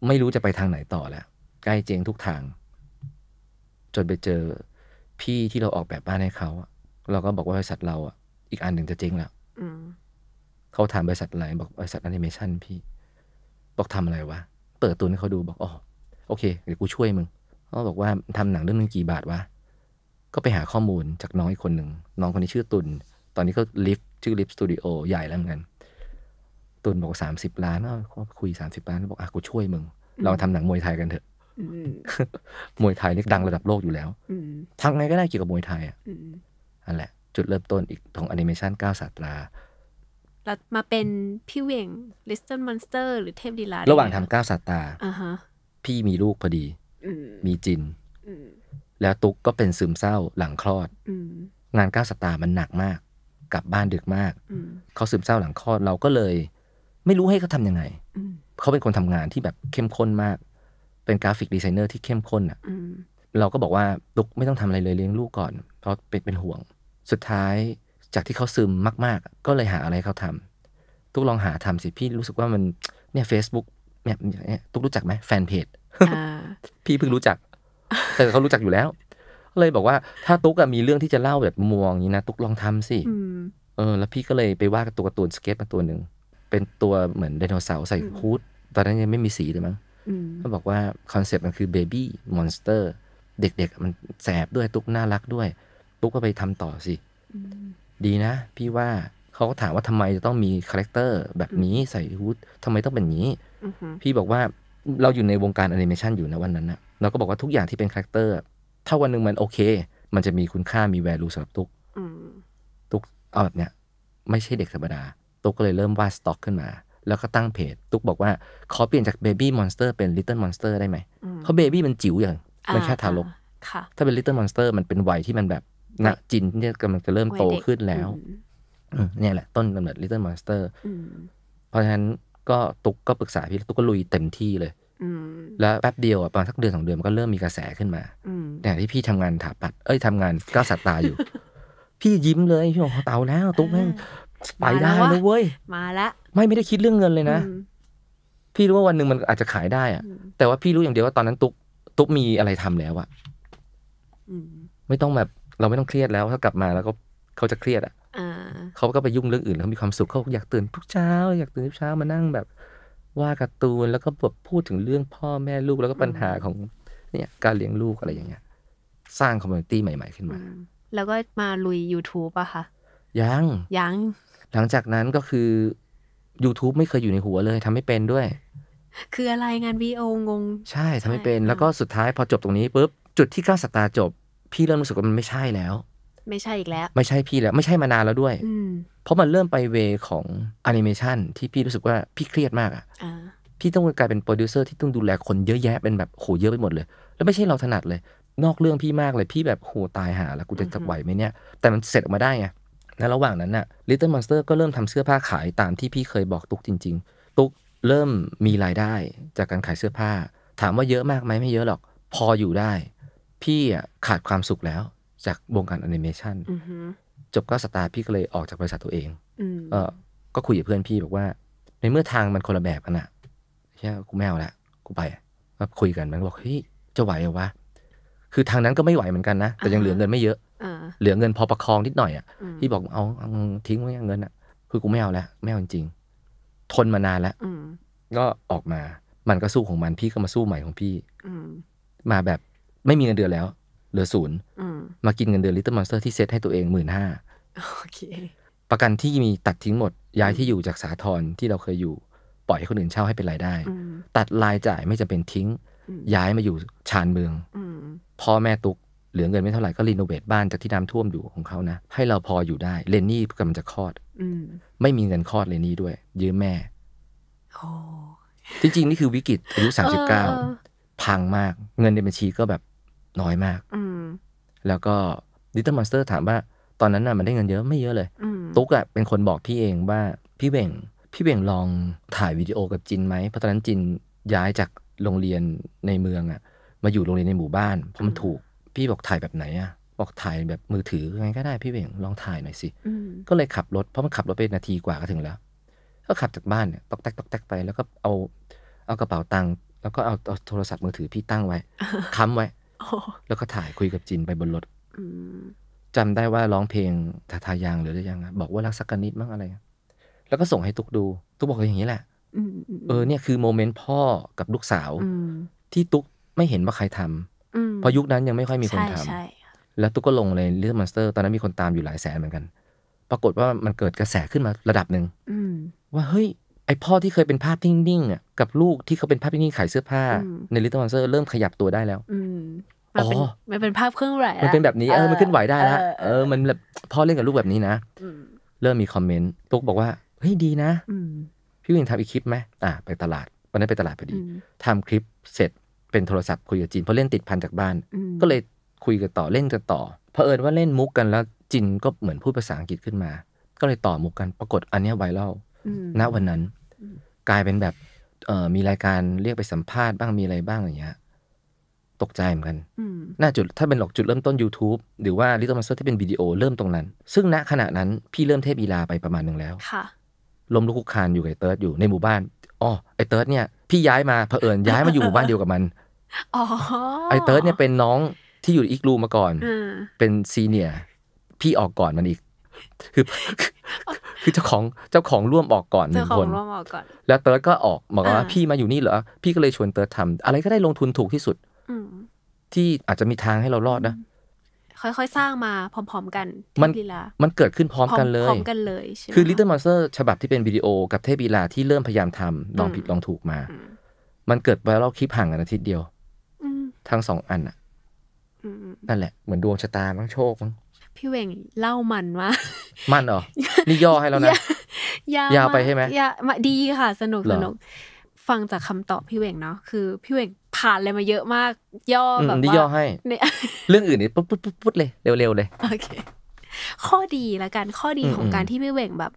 ไม่รู้จะไปทางไหนต่อแล้วใกล้เจ๊งทุกทาง จนไปเจอ พี่ที่เราออกแบบบ้านให้เขาเราก็บอกว่าบริษัทเราอ่ะ อีกอันหนึ่งจะเจ๊งแล้วเขาถามบริษัทอะไรบอกบริษัทแอนิเมชันพี่ บอกทำอะไรวะเปิดตัวให้เขาดูบอกอ๋อโอเคเดี๋ยวกูช่วยมึงก็บอกว่าทำหนังเรื่องนึงกี่บาทวะ ก็ไปหาข้อมูลจากน้องอีกคนหนึ่ง น้องคนนี้ชื่อตุลตอนนี้ก็ลิฟชื่อลิฟสตูดิโอใหญ่แล้วเหมือนกันตุลบอกสามสิบล้านเขาคุยสามสิบล้านบอกอ่ะกูช่วยมึงเราทำหนังมวยไทยกันเถอะมวยไทยนี่ดังระดับโลกอยู่แล้วทำไงก็ได้เกี่ยวกับมวยไทยอ่ะอันแหละจุดเริ่มต้นอีกของแอนิเมชันก้าวสาตราเรามาเป็นพี่เวงลิสต์นมอนสเตอร์หรือเทพดีลาระหว่างทำก้าวสาตราพี่มีลูกพอดีมีจิน แล้วตุ๊กก็เป็นซึมเศร้าหลังคลอด งานก้าวสตามันหนักมาก กลับบ้านดึกมาก เขาซึมเศร้าหลังคลอด เราก็เลย ไม่รู้ให้เขาทำยังไงเขาเป็นคนทำงานที่แบบเข้มข้นมาก เป็นกราฟิกดีไซเนอร์ที่เข้มข้นอ่ะเราก็บอกว่า ตุ๊กไม่ต้องทำอะไรเลยเลี้ยงลูกก่อนเพราะเป็นเป็นห่วง สุดท้ายจากที่เขาซึมมาก ๆ ก็เลยหาอะไรเขาทำตุ๊กลองหาทำสิพี่รู้สึกว่ามันเนี่ยเฟซบุ๊กเนี่ยตุ๊กรู้จักไหมแฟนเพจพี่เพิ่งรู้จัก แต่เขารู้จักอยู่แล้ว เลยบอกว่า ถ้าตุ๊กมีเรื่องที่จะเล่าแบบมวงนี้นะ ตุ๊กลองทำสิเออแล้วพี่ก็เลยไปวาดตัวการ์ตูนสเก็ตมาตัวหนึ่ง เป็นตัวเหมือนไดโนเสาร์ใส่ฮูด ตอนนั้นยังไม่มีสีเลยมั้งเขาบอกว่าคอนเซปต์มันคือเบบี้มอนสเตอร์ เด็กๆ มันแสบด้วยตุ๊กน่ารักด้วย ตุ๊กก็ไปทำต่อสิดีนะ พี่ว่าเขาก็ถามว่าทำไมจะต้องมีคาแรคเตอร์ แบบนี้ใส่ฮูดทำไมต้องเป็นอย่างนี้พี่บอกว่าเราอยู่ในวงการแอนิเมชันอยู่นะวันนั้นนะเราก็บอกว่าทุกอย่างที่เป็นคาแรคเตอร์ ถ้าวันหนึ่งมันโอเค มันจะมีคุณค่ามีแวลูสำหรับทุกทุกเอาแบบเนี้ย ไม่ใช่เด็กธรรมดา ตุ๊กก็เลยเริ่มวาดสต็อกขึ้นมา แล้วก็ตั้งเพจ ตุ๊กบอกว่า ขอเปลี่ยนจากเบบี้มอนสเตอร์เป็นลิตเติ้ลมอนสเตอร์ได้ไหมเพราะเบบี้มันจิ๋วอย่าง มันแค่ทารกถ้าเป็นลิตเติ้ลมอนสเตอร์มันเป็นวัยที่มันแบบ นะจินเนี่ยกำลังจะเริ่มโตขึ้นแล้วเนี่ยแหละ ต้นกำเนิดลิตเติ้ลมอนสเตอร์เพราะฉะนั้นก็ตุกก็ปรึกษาพี่แล้วตุกก็ลุยเต็มที่เลยแล้วแป๊บเดียวประมาณสักเดือนสองเดือนมันก็เริ่มมีกระแสขึ้นมาเนี่ยที่พี่ทำงานถาปัดเอ้ยทำงานก็สัตตาอยู่ พี่ยิ้มเลยพี่บอกเตาแล้วตุ๊กแม่งไปได้เลยเว้ยมาละไม่ไม่ได้คิดเรื่องเงินเลยนะพี่รู้ว่าวันหนึ่งมันอาจจะขายได้อ่ะ แต่ว่าพี่รู้อย่างเดียวว่าตอนนั้นตุ๊กตุ๊กมีอะไรทำแล้วอ่ะไม่ต้องแบบเราไม่ต้องเครียดแล้ว ถ้ากลับมาแล้วก็เขาจะเครียดอ่ะเขาก็ไปยุ่งเรื่องอื่นแล้วมีความสุขเขาอยากตื่นทุกเช้าอยากตื่นทุกเช้ามานั่งแบบวาดการ์ตูนแล้วก็แบบพูดถึงเรื่องพ่อแม่ลูกแล้วก็ปัญหาของเนี่ยการเลี้ยงลูกอะไรอย่างเงี้ย สร้างคอมมูนิตี้ใหม่ ๆขึ้นมา แล้วก็มาลุย YouTube อะค่ะยังยังหลังจากนั้นก็คือ YouTube ไม่เคยอยู่ในหัวเลยทำไม่เป็นด้วย คืออะไรงานวีโองง ใช่ทำไม่เป็นแล้วก็สุดท้ายพอจบตรงนี้ปุ๊บจุดที่ก้าวสตาร์จบ พี่เริ่มรู้สึกว่ามันไม่ใช่แล้วไม่ใช่อีกแล้ว ไม่ใช่พี่แล้วไม่ใช่มานานแล้วด้วยเพราะมันเริ่มไปเวของแอนิเมชันที่พี่รู้สึกว่าพี่เครียดมากอ่ะพี่ต้องกลายเป็นโปรดิวเซอร์ที่ต้องดูแลคนเยอะแยะเป็นแบบโหเยอะไปหมดเลย แล้วไม่ใช่เราถนัดเลย นอกเรื่องพี่มากเลยพี่แบบโหตายหาแล้ว กูจะจบไหวไหมเนี่ย แต่มันเสร็จออกมาได้ไงในระหว่างนั้นน่ะลิตเติ้ลมอนสเตอร์ก็เริ่มทำเสื้อผ้าขายตามที่พี่เคยบอกตุ๊กจริงๆ ตุ๊กเริ่มมีรายได้ จากการขายเสื้อผ้า ถามว่าเยอะมากไหมไม่เยอะหรอก พออยู่ได้ พี่อ่ะขาดความสุขแล้วจากวงการแอนิเมชันจบก็สตาร์พี่ก็เลยออกจากบริษัทตัวเองเออ ก็คุยกับเพื่อนพี่บอกว่า ในเมื่อทางมันคนละแบบกันอะใช่กูแมวละกูไปก็คุยกันมันบอกเฮ้ยจะไหวหรอวะคือทางนั้นก็ไม่ไหวเหมือนกันนะแต่ยังเหลือเงินไม่เยอะเหลือเงินพอประคองนิดหน่อยอ่ะพี่บอกเอาทิ้งไว้เงินอ่ะ คือกูไม่เอาแล้วไม่เอาจริงๆทนมานานแล้วก็ออกมามันก็สู้ของมันพี่ก็มาสู้ใหม่ของพี่มาแบบไม่มีเงินเดือนแล้วเหลือศูนย์มากินเงินเดือนลิตเติ้ลมอนสเตอร์ที่เซตให้ตัวเองหมื่นห้าประกันที่มีตัดทิ้งหมด ย้ายที่อยู่จากสาทรที่เราเคยอยู่ ปล่อยให้คนอื่นเช่าให้เป็นรายได้ ตัดรายจ่ายไม่จำเป็นทิ้ง ย้ายมาอยู่ชานเมืองพ่อแม่ตุก เหลือเงินไม่เท่าไหร่ ก็รีโนเวทบ้านจากที่น้ำท่วมอยู่ของเขานะ ให้เราพออยู่ได้ เลนนี่กำลังจะคลอดไม่มีเงินคลอดเลนนี่ด้วยยืมแม่จริงๆนี่คือวิกฤตอายุสามสิบเก้าพังมากเงินในบัญชีก็แบบน้อยมาก แล้วก็ดิจิตอลมานสเตอร์ถามว่าตอนนั้นน่ะมันได้เงินเยอะไม่เยอะเลย ตุ๊กอะเป็นคนบอกพี่เองว่าพี่เบ่ง พี่เบ่งลองถ่ายวิดีโอกับจินไหมเพราะตอนนั้นจินย้ายจากโรงเรียนในเมืองอะมาอยู่โรงเรียนในหมู่บ้านเพราะมันถูกพี่บอกถ่ายแบบไหนอะบอกถ่ายแบบมือถือยังไงก็ได้ พี่เบ่งลองถ่ายหน่อยสิ ก็เลยขับรถเพราะมันขับรถไปนาทีกว่าก็ถึงแล้วก็ขับจากบ้านเนี่ยตอกแตกตอกแตกไปแล้วก็เอา เอากระเป๋าตังค์แล้วก็เอาโทรศัพท์มือถือพี่ตั้งไว้ค้ำไว้แล้วก็ถ่ายคุยกับจินไปบนรถจำได้ว่าร้องเพลงทาทายางหรืออะไรยังบอกว่ารักสักนิดมั้งอะไรแล้วก็ส่งให้ตุกดู ตุกบอกอย่างนี้แหละเออเนี่ยคือโมเมนต์พ่อกับลูกสาวที่ตุกไม่เห็นว่าใครทำเพราะยุคนั้นยังไม่ค่อยมีคนทำแล้วตุกก็ลงเลยเรื่องมอนสเตอร์ ตอนนั้นมีคนตามอยู่หลายแสนเหมือนกัน ปรากฏว่ามันเกิดกระแสขึ้นมาระดับหนึ่งว่าเฮ้ยไอพ่อที่เคยเป็นภาพนิ่งๆกับลูกที่เขาเป็นภาพนิ่งขายเสื้อผ้าในลิตเติ้ลมอนสเตอร์ เริ่มขยับตัวได้แล้ว อ๋อมันเป็นภาพเครื่องไหวมันเป็นแบบนี้ เออ มันขึ้นไหวได้แล้วเออ มันแบบพ่อเล่นกับลูกแบบนี้นะ เริ่มมีคอมเมนต์ ตุ๊กบอกว่าเฮ้ยดีนะ พี่วิ่งทำอีกคลิปไหม อ่าไปตลาด วันนั้นไปตลาดพอดีทำคลิปเสร็จเป็นโทรศัพท์คุยกับจีนเพราะเล่นติดพันจากบ้าน ก็เลยคุยกันต่อเล่นกันต่อเผอิญว่าเล่นมุกกันแล้วจินก็เหมือนพูดภาษาอังกฤษขึ้นมา ก็เลยต่อมุกกันปรากฏอันนี้ไวรัลณวันนั้นกลายเป็นแบบเออมีรายการเรียกไปสัมภาษณ์บ้างมีอะไรบ้างอย่างเงี้ยตกใจเหมือนกันน่าจุดถ้าเป็นหลอกจุดเริ่มต้น YouTube หรือว่าลิตเติ้ลมาสเตอร์ที่เป็นวิดีโอเริ่มตรงนั้นซึ่งณขณะนั้นพี่เริ่มเทพอีลาไปประมาณหนึ่งแล้วค่ะลมลุกคุกคานอยู่กับเติร์ดอยู่ในหมู่บ้านอ๋อไอเติร์ดเนี่ย พี่ย้ายมาเผอิญย้ายมาอยู่หมู่บ้านเดียวกับมันอ๋อไอเติร์ดเนี่ยเป็นน้องที่อยู่อีกรูมาก่อนเป็นซีเนียพี่ออกก่อนมันอีกคือคือเจ้าของเจ้าของร่วมออกก่อนหนึ่งคนแล้วเติร์ดก็ออกบอกว่าพี่มาอยู่นี่เหรอพี่ก็เลยชวนเติร์ดทำอะไรก็ได้ลงทุนถูกที่สุดที่อาจจะมีทางให้เรารอดนะ ค่อยๆ สร้างมาพร้อมๆกัน มันีลมันเกิดขึ้นพร้อมกันเลยพร้อมกันเลยคือติ้ลมอนสเตอร์ ฉบับที่เป็นวิดีโอกับเทพลีลาที่เริ่มพยายามทำลองผิดลองถูกมา มันเกิดไวรัลคลิปห่างกันอาทิตย์เดียวทั้งสองอันอ่ะนั่นแหละเหมือนดวงชะตามั้งโชคมั้งพี่เวงเล่ามันว่ามันเหรอนี่ย่อให้แล้วนะ ยาวไปใช่ไหมยาดีค่ะ สนุกสนุก ฟังจากคำตอบพี่เวงเนาะ คือพี่เวงผ่านอะไรมาเยอะมาก ย่อแบบว่านี่ย่อให้เรื่องอื่นนี่ปุ๊บปุ๊บปุ๊บเลย เร็ว ๆ เลย โอเค ข้อดีละกัน ข้อดีของการที่พี่เวงแบบ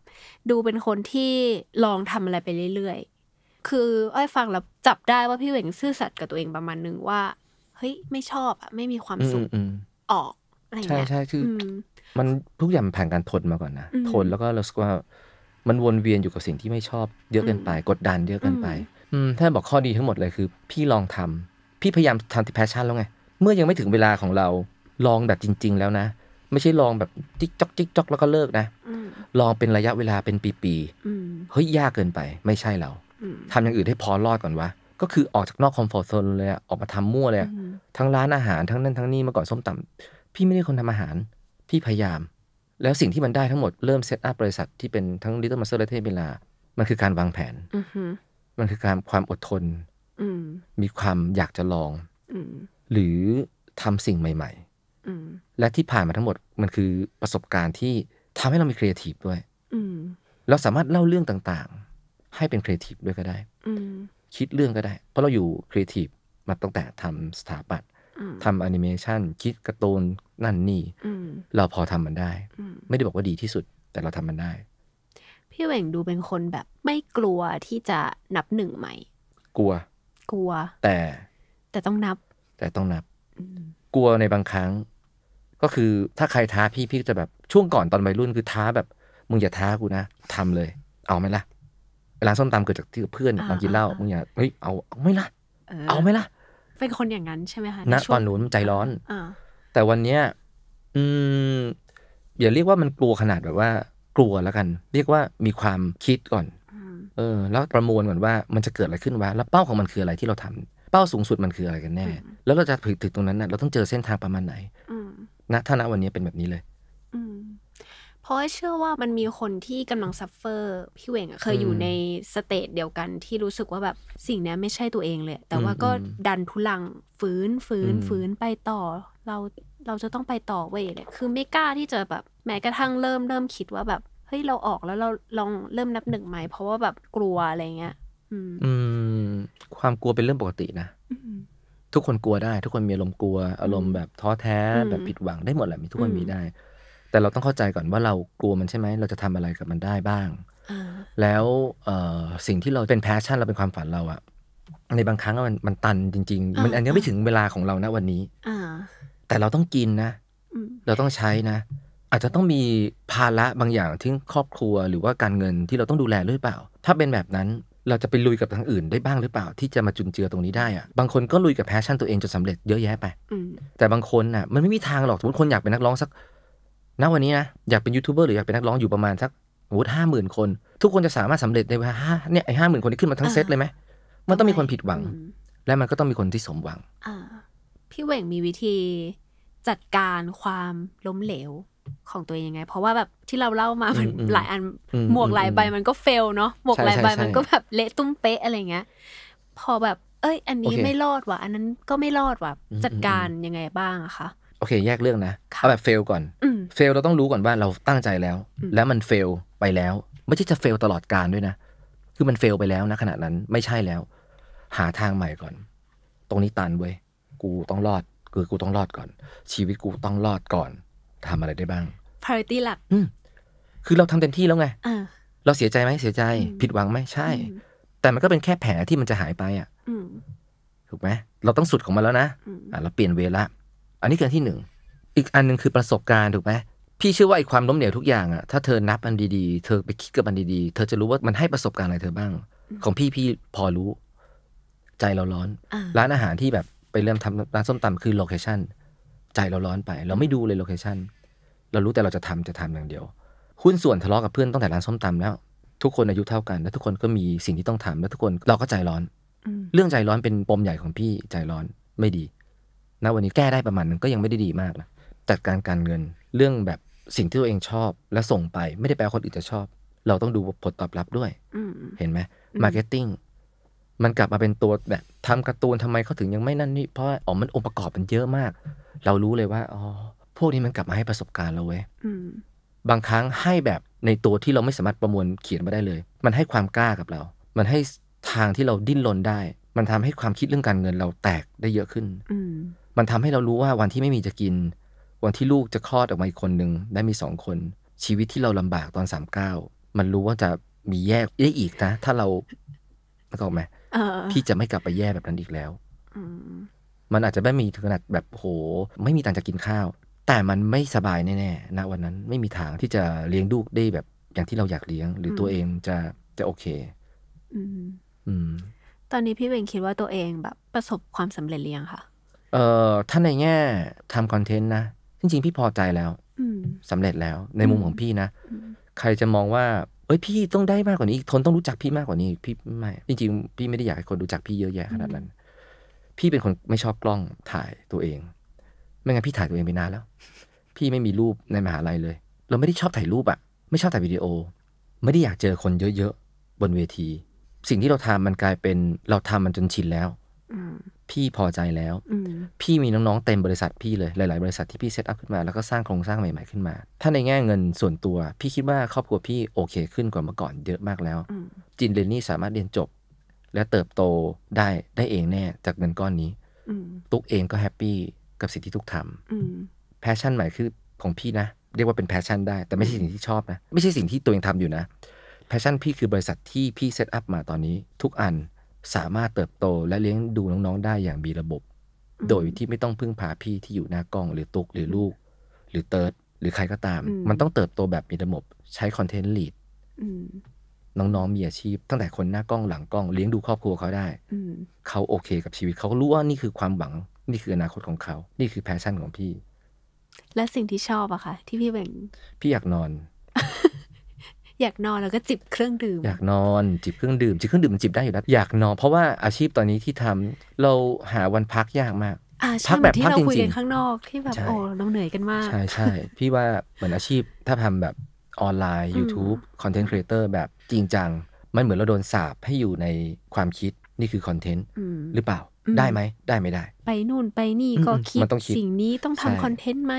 ดูเป็นคนที่ลองทำอะไรไปเรื่อยๆ คืออ้อยฟังแล้วจับได้ว่าพี่เวงซื่อสัตย์กับตัวเองประมาณนึงว่า เฮ้ยไม่ชอบอะไม่มีความสุขออกอะไรเงี้ยใช่ใช่คือ มันทุกอย่างผ่านการทนมาก่อนนะทนแล้วก็เราสึกว่า มันวนเวียนอยู่กับสิ่งที่ไม่ชอบ เยอะเกินไปกดดันเยอะเกินไปถ้าบอกข้อดีทั้งหมดเลยคือ พี่ลองทำพี่พยายามทำติ่แพชชั่นแล้วไง เมื่อยังไม่ถึงเวลาของเราลองแบบจริง ๆ แล้วนะ ไม่ใช่ลองแบบจิกจอกจิกจอกแล้วก็เลิกนะ ลองเป็นระยะเวลาเป็นปีๆเฮ้ยยากเกินไป ไม่ใช่เรา ทำอย่างอื่นให้พอรอดก่อนวะก็คือออกจากนอกคอมฟอร์ทโซนเลยออกมาทำมั่วเลยทั้งร้านอาหารทั้งนั่นทั้งนี้มาก่อนส้มตำพี่ไม่ได้คนทำอาหาร พี่พยายาม แล้วสิ่งที่มันได้ทั้งหมดเริ่มเซตอัพบริษัทที่เป็นทั้งลิตเติ้ลมาสเตอร์และเทพเวลา มันคือการวางแผน มันคือการความอดทน มีความอยากจะลอง หรือทำสิ่งใหม่ๆ และที่ผ่านมาทั้งหมดมันคือประสบการณ์ที่ทำให้เรามีครีเอทีฟด้วย เราสามารถเล่าเรื่องต่างๆ ให้เป็นครีเอทีฟด้วยก็ได้ คิดเรื่องก็ได้ เพราะเราอยู่ครีเอทีฟมาตั้งแต่ทำสถาปัตยทำแอนิเมชันคิดการ์ตูนนั่นนี่เราพอทำมันได้ ไม่ได้บอกว่าดีที่สุด แต่เราทำมันได้ พี่เหว่งดูเป็นคนแบบไม่กลัวที่จะนับหนึ่งใหม่ กลัว กลัวแต่แต่ต้องนับ แต่ต้องนับ กลัวในบางครั้ง ก็คือถ้าใครท้าพี่ พี่จะแบบช่วงก่อนตอนวัยรุ่นคือท้าแบบ มึงอย่าท้ากูนะทำเลย เอาไหมล่ะร้านส้มตำเกิดจากที่เพื่อนเรากินเหล้ามึงอย่าเฮ้ยเอาไม่ล่ะ เอาไหมล่ะเป็นคนอย่างนั้นใช่ไหมคะณตอนหนูใจร้อนอแต่วันเนี้ย อืมอย่าเรียกว่ามันกลัวขนาดแบบว่า กลัวแล้วกัน เรียกว่ามีความคิดก่อน เออ แล้วประมวลก่อนว่ามันจะเกิดอะไรขึ้นวะแล้วเป้าของมันคืออะไรที่เราทำเป้าสูงสุดมันคืออะไรกันแน่ แล้วเราจะถึงถึงตรงนั้นนะเราต้องเจอเส้นทางประมาณไหนณถ้าณวันนี้เป็นแบบนี้เลยเพราะเชื่อว่ามันมีคนที่กำลังซัฟเฟอร์พี่เวงเคยอยู่ในสเตจเดียวกันที่รู้สึกว่าแบบสิ่งนี้ไม่ใช่ตัวเองเลย แต่ว่าก็ดันทุลังฝืนฝืนฝืนไปต่อเราเราจะต้องไปต่อเว้ยเลยคือไม่กล้าที่จะแบบแม้กระทั่งเริ่มเริ่มคิดว่าแบบเฮ้ยเราออกแล้วเราลองเริ่มนับหนึ่งไหมเพราะว่าแบบกลัวอะไรเงี้ยอืมความกลัวเป็นเรื่องปกตินะทุกคนกลัวได้ ทุกคนมีอารมณ์กลัวอารมณ์แบบท้อแท้แบบผิดหวังได้หมดแหละมีทุกคนมีได้แต่เราต้องเข้าใจก่อนว่าเรากลัวมันใช่ไหม เราจะทำอะไรกับมันได้บ้าง แล้วสิ่งที่เราเป็นแพชชั่นเราเป็นความฝันเราอะ ในบางครั้งมันมันตันจริงๆ มันอันนี้ไม่ถึงเวลาของเรานะวันนี้อแต่เราต้องกินนะเราต้องใช้นะ อาจจะต้องมีภาระบางอย่างที่ครอบครัวหรือว่าการเงินที่เราต้องดูแลหรือเปล่า ถ้าเป็นแบบนั้นเราจะไปลุยกับทางอื่นได้บ้างหรือเปล่า ที่จะมาจุนเจือตรงนี้ได้อะบางคนก็ลุยกับแพชชั่นตัวเองจนสาเร็จเยอะแยะไปแต่บางคนน่ะมันไม่มีทางหรอก สมมติคนอยากเป็นนักร้องสักณวันนี้นะ อยากเป็นยูทูบเบอร์หรืออยากเป็นนักร้อง อยู่ประมาณสักโอ้ิห้าหมื่นคน ทุกคนจะสามารถสำเร็จได้ว่าเนี่ยไอห้าหมื่นคนที่ขึ้นมาทั้งเซตเลยไหมมันต้องมีคนผิดหวัง และมันก็ต้องมีคนที่สมหวังพี่เหว่งมีวิธีจัดการความล้มเหลวของตัวเองยังไง เพราะว่าแบบที่เราเล่ามามันหลายอันหมวกหลายใบมันก็เฟลเนาะหมวกหลายใบ มันก็แบบเละตุ้มเป๊ะอะไรเงี้ยพอแบบ เอ้ย อันนี้ไม่รอดว่ะอันนั้นก็ไม่รอดว่ะจัดการยังไงบ้างอะคะโอเคแยกเรื่องนะเอาแบบเฟลก่อนเฟลเราต้องรู้ก่อนว่าเราตั้งใจแล้ว แล้วมันเฟลไปแล้ว ไม่ใช่จะเฟลตลอดการด้วยนะ คือมันเฟลไปแล้วนะขณะนั้น ไม่ใช่แล้ว หาทางใหม่ก่อน ตรงนี้ตันเว้ย กูต้องรอด คือ กูต้องรอดก่อน ชีวิตกูต้องรอดก่อน ทำอะไรได้บ้าง priority หลักอืคือเราทำเต็มที่แล้วไงเราเสียใจไหมเสียใจ ผิดหวังไหมใช่ แต่มันก็เป็นแค่แผลที่มันจะหายไปอ่ะถูกไหมเราต้องสุดของมันแล้วนะอ่ะเราเปลี่ยนเวละอันนี้คือที่หนึ่ง อีกอันหนึ่งคือประสบการณ์ถูกไหมพี่เชื่อว่าไอ้ความล้มเหลวทุกอย่างอะถ้าเธอนับมันดีๆ เธอไปคิดกับมันดีๆ เธอจะรู้ว่ามันให้ประสบการณ์อะไรเธอบ้าง ของพี่พี่พอรู้ ใจเราร้อนร้านอาหารที่แบบไปเริ่มทำร้านส้มตำคือโลเคชั่นใจเราร้อนไป เราไม่ดูเลยโลเคชั่นเรารู้แต่เราจะทำจะทำอย่างเดียว หุ้นส่วนทะเลาะกับเพื่อนตั้งแต่ร้านส้มตำแล้ว ทุกคนอายุเท่ากัน แล้วทุกคนก็มีสิ่งที่ต้องทำแล้วทุกคนเราก็ใจร้อน เรื่องใจร้อนเป็นปมใหญ่ของพี่ใจร้อนไม่ดีณวันนี้แก้ได้ประมาณนึงก็ยังไม่ได้ดีมากนะจัดการการเงินเรื่องแบบสิ่งที่ตัวเองชอบ และส่งไปไม่ได้แปลว่าคนอื่นจะชอบ เราต้องดูผลตอบรับด้วยเห็นไหมมาร์เก็ตติ้งมันกลับมาเป็นตัวแบบทำการ์ตูนทำไมเขาถึงยังไม่นั่นนี่ เพราะอ๋อมันองค์ประกอบมันเยอะมาก เรารู้เลยว่าอ๋อพวกนี้มันกลับมาให้ประสบการณ์เราเว้ยบางครั้งให้แบบในตัวที่เราไม่สามารถประมวลเขียนมาได้เลย มันให้ความกล้ากับเรา มันให้ทางที่เราดิ้นรนได้ มันทำให้ความคิดเรื่องการเงิน เราแตกได้เยอะขึ้นมันทำให้เรารู้ว่า วันที่ไม่มีจะกิน วันที่ลูกจะคลอดออกมาอีกคนหนึ่ง ได้มีสองคน ชีวิตที่เราลำบากตอนสามเก้ามันรู้ว่าจะมีแยกได้อีกนะ ถ้าเราไม่ก็ไหมพี่จะไม่กลับไปแย่แบบนั้นอีกแล้วมันอาจจะไม่มีถึงขนาดแบบโหไม่มีตังจะกินข้าว แต่มันไม่สบายแน่ๆนะวันนั้นไม่มีทางที่จะเลี้ยงลูกได้แบบอย่างที่เราอยากเลี้ยง หรือตัวเองจะจะโอเค อืมตอนนี้พี่เวงคิดว่าตัวเองแบบ ประสบความสำเร็จหรือยังคะเอ่อถ้าในแง่ทำคอนเทนต์นะจริง ๆ พี่พอใจแล้วสำเร็จแล้วในมุมของพี่นะใครจะมองว่า เอ้ยพี่ต้องได้มากกว่านี้คนต้องรู้จักพี่มากกว่านี้ พี่ไม่จริง ๆ พี่ไม่ได้อยากให้คนรู้จักพี่เยอะแยะขนาดนั้นพี่เป็นคนไม่ชอบกล้องถ่ายตัวเอง ไม่งั้นพี่ถ่ายตัวเองไปนานแล้ว พี่ไม่มีรูปในมหาลัยเลย เราไม่ได้ชอบถ่ายรูปอะไม่ชอบถ่ายวิดีโอ ไม่ได้อยากเจอคนเยอะๆบนเวที สิ่งที่เราทำมันกลายเป็นเราทำมันจนชินแล้วพี่พอใจแล้ว พี่มีน้องๆเต็มบริษัทพี่เลยหลายๆบริษัทที่พี่เซตอัพขึ้นมา แล้วก็สร้างโครงสร้างใหม่ๆขึ้นมา ถ้าในแง่เงินส่วนตัวพี่คิดว่าครอบครัวพี่โอเคขึ้นกว่าเมื่อก่อนเยอะมากแล้ว จินเรนนี่สามารถเรียนจบ และเติบโตได้ได้เองแน่จากเงินก้อนนี้ตุกเองก็แฮปปี้กับสิ่งที่ทุกทำแพชชั่นใหม่คือของพี่นะ เรียกว่าเป็นแพชชั่นได้ แต่ไม่ใช่สิ่งที่ชอบนะ ไม่ใช่สิ่งที่ตัวเองทำอยู่นะ แพชชั่นพี่คือบริษัทที่พี่เซตอัพมาตอนนี้ ทุกอันสามารถเติบโตและเลี้ยงดูน้องๆได้อย่างมีระบบ โดยที่ไม่ต้องพึ่งพาพี่ที่อยู่หน้ากล้องหรือตุกหรือลูก หรือเติร์ดหรือใครก็ตาม มันต้องเติบโตแบบมีระบบ ใช้คอนเทนต์ลีดน้องๆมีอาชีพตั้งแต่คนหน้ากล้องหลังกล้องเลี้ยงดูครอบครัวเขาได้เขาโอเคกับชีวิตเขารู้ว่านี่คือความหวังนี่คืออนาคตของเขา นี่คือแพชชั่นของพี่ และสิ่งที่ชอบอะค่ะที่พี่เบ่ง พี่อยากนอนอยากนอนแล้วก็จิบเครื่องดื่ม อยากนอนจิบเครื่องดื่มจิบเครื่องดื่มจิบได้อยู่แล้วอยากนอนเพราะว่าอาชีพตอนนี้ที่ทำ เราหาวันพักยากมากพักแบบพักจริงๆข้างนอกที่แบบโอ้เราเหนื่อยกันมากใช่ใช่พี่ว่าเหมือนอาชีพถ้าทำแบบออนไลน์ YouTube คอนเทนต์ครีเอเตอร์แบบจริงจังมันเหมือนเราโดนสาบให้อยู่ในความคิดนี่คือคอนเทนต์หรือเปล่าได้ไหม ได้ไม่ได้ ไปนู่นไปนี่ก็คิดสิ่งนี้ต้องทำคอนเทนต์ไหม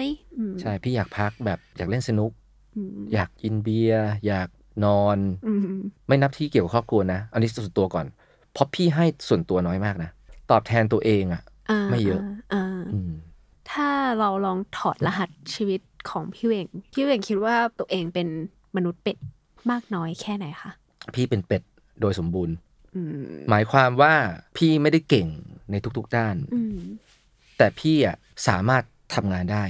ใช่พี่อยากพักแบบอยากเล่นสนุกอยากกินเบียร์อยากนอนไม่นับที่เกี่ยวกับครอบครัวนะอันนี้ส่วนตัวก่อน เพราะพี่ให้ส่วนตัวน้อยมากนะ ตอบแทนตัวเองอะไม่เยอะถ้าเราลองถอดรหัสชีวิตของพี่เวงพี่เวงคิดว่าตัวเองเป็นมนุษย์เป็ดมากน้อยแค่ไหนคะ พี่เป็นเป็ดโดยสมบูรณ์หมายความว่าพี่ไม่ได้เก่งในทุก ๆด้าน แต่พี่อ่ะสามารถทำงานได้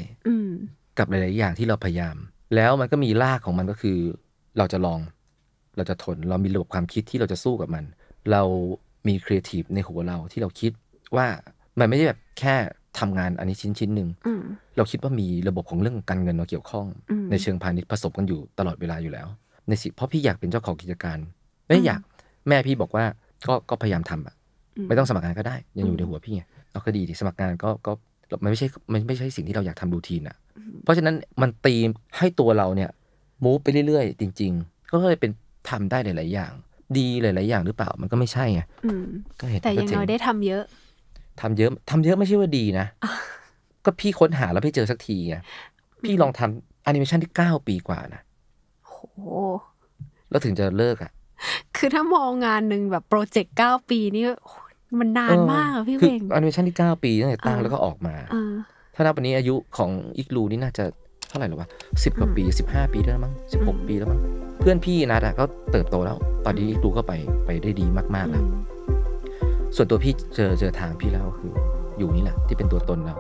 กับหลายๆอย่างที่เราพยายามแล้วมันก็มีรากของมันก็คือเราจะลอง เราจะทน เรามีระบบความคิดที่เราจะสู้กับมัน เรามีครีเอทีฟในหัวเราที่เราคิดว่ามันไม่ได้แบบแค่ทำงานอันนี้ชิ้นชิ้นหนึ่งเราคิดว่ามีระบบของเรื่องการเงินเราเกี่ยวข้อง ในเชิงพาณิชย์ผสมกันอยู่ตลอดเวลาอยู่แล้วในสิเพราะพี่อยากเป็นเจ้าของกิจการไม่อยากแม่พี่บอกว่าก็ก็พยายามทำอ่ะไม่ต้องสมัครงานก็ได้ ยังอยู่ในหัวพี่ไงเราก็ดีดิสมัครงานก็ก็มันไม่ใช่ มันไม่ใช่สิ่งที่เราอยากทำดรูทีนอ่ะ เพราะฉะนั้นมันตีมให้ตัวเราเนี่ย มูฟไปเรื่อยๆ จริงๆ ก็เลยเป็นทำได้หลายๆอย่าง ดีหลายๆอย่างหรือเปล่า มันก็ไม่ใช่ไงก็เห็นแต่ยังน้อยได้ทำเยอะ ทำเยอะ ทำเยอะไม่ใช่ว่าดีนะ ก็พี่ค้นหาแล้วพี่เจอสักทีไงพี่ลองทำแอนิเมชันที่เก้าปีกว่านะโห แล้วถึงจะเลิกอ่ะคือถ้ามองงานหนึ่งแบบโปรเจกต์เก้าปีนี่มันนานมากอะพี่เวงือนิเมชันที่เก้าปีตั้งแต่ตั้งแล้วก็ออกมาถ้านับวันนี้อายุของอิกลูนี่น่าจะเท่าไหร่หรอวะสิบกว่าปีสิบห้าปีแล้วมั้งสิบหกปีแล้วมั้งเพื่อนพี่นัดอะก็เติบโตแล้ว ตอนนี้อิกลูก็ไปไปได้ดีมากๆแล้วส่วนตัวพี่เจอเจอทางพี่แล้วคืออยู่นี่แหละ ที่เป็นตัวตนเรา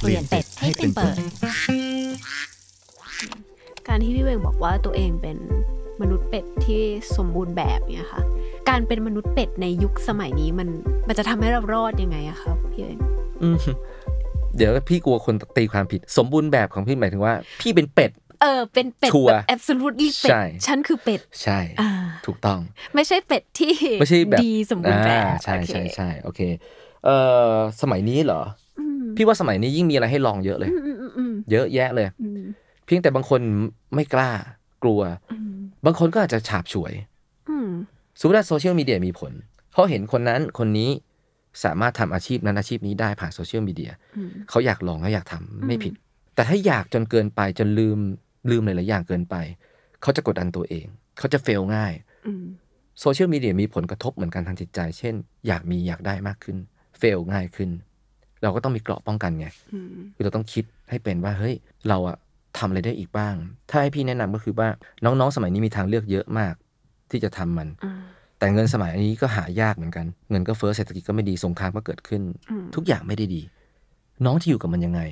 เปลี่ยนเป็ดให้เป็นเปิดการที่พี่เวงบอกว่าตัวเองเป็นมนุษย์เป็ดที่สมบูรณ์แบบเนี่ยค่ะ การเป็นมนุษย์เป็ดในยุคสมัยนี้มันมันจะทำให้เรารอดยังไงอะครับพี่เอนเดี๋ยวพี่กลัวคนตีความผิดสมบูรณ์แบบของพี่หมายถึงว่า พี่เป็นเป็ด เออ เป็นเป็ดแบบ a b s o l u ู e ี y เป็ดฉันคือเป็ด ใช่ถูกต้อง ไม่ใช่เป็ดที่ไม่ใช่แบบดีสมบูรณ์แบบ ใช่ใช่ใช่โอเค เออสมัยนี้เหรอ พี่ว่าสมัยนี้ยิ่งมีอะไรให้ลองเยอะเลย เยอะแยะเลย เพียงแต่บางคนไม่กล้ากลัวบางคนก็อาจจะฉาบฉวยสมมติว่าโซเชียลมีเดียมีผลเขาเห็นคนนั้นคนนี้สามารถทำอาชีพ นั้นอาชีพนี้ได้ผ่านโซเชียลมีเดียเขาอยากลองเขาอยากทำไม่ผิด แต่ถ้าอยากจนเกินไป จนลืมลืมหลายๆอย่างเกินไป เขาจะกดดันตัวเอง เขาจะเฟลง่ายโซเชียลมีเดียมีผลกระทบเหมือนกันทางจิตใจ เช่น อยากมีอยากได้มากขึ้นเฟลง่ายขึ้น เราก็ต้องมีเกราะป้องกันไงคือเราต้องคิดให้เป็นว่าเฮ้ยเราอะทำอะไรได้อีกบ้าง ถ้าให้พี่แนะนำก็คือว่า น้อง ๆ สมัยนี้มีทางเลือกเยอะมากที่จะทำมันแต่เงินสมัยนี้ก็หายากเหมือนกัน เงินก็เฟ้อเศรษฐกิจก็ไม่ดีสงครามก็เกิดขึ้น ทุกอย่างไม่ได้ดี น้องที่อยู่กับมันยังไง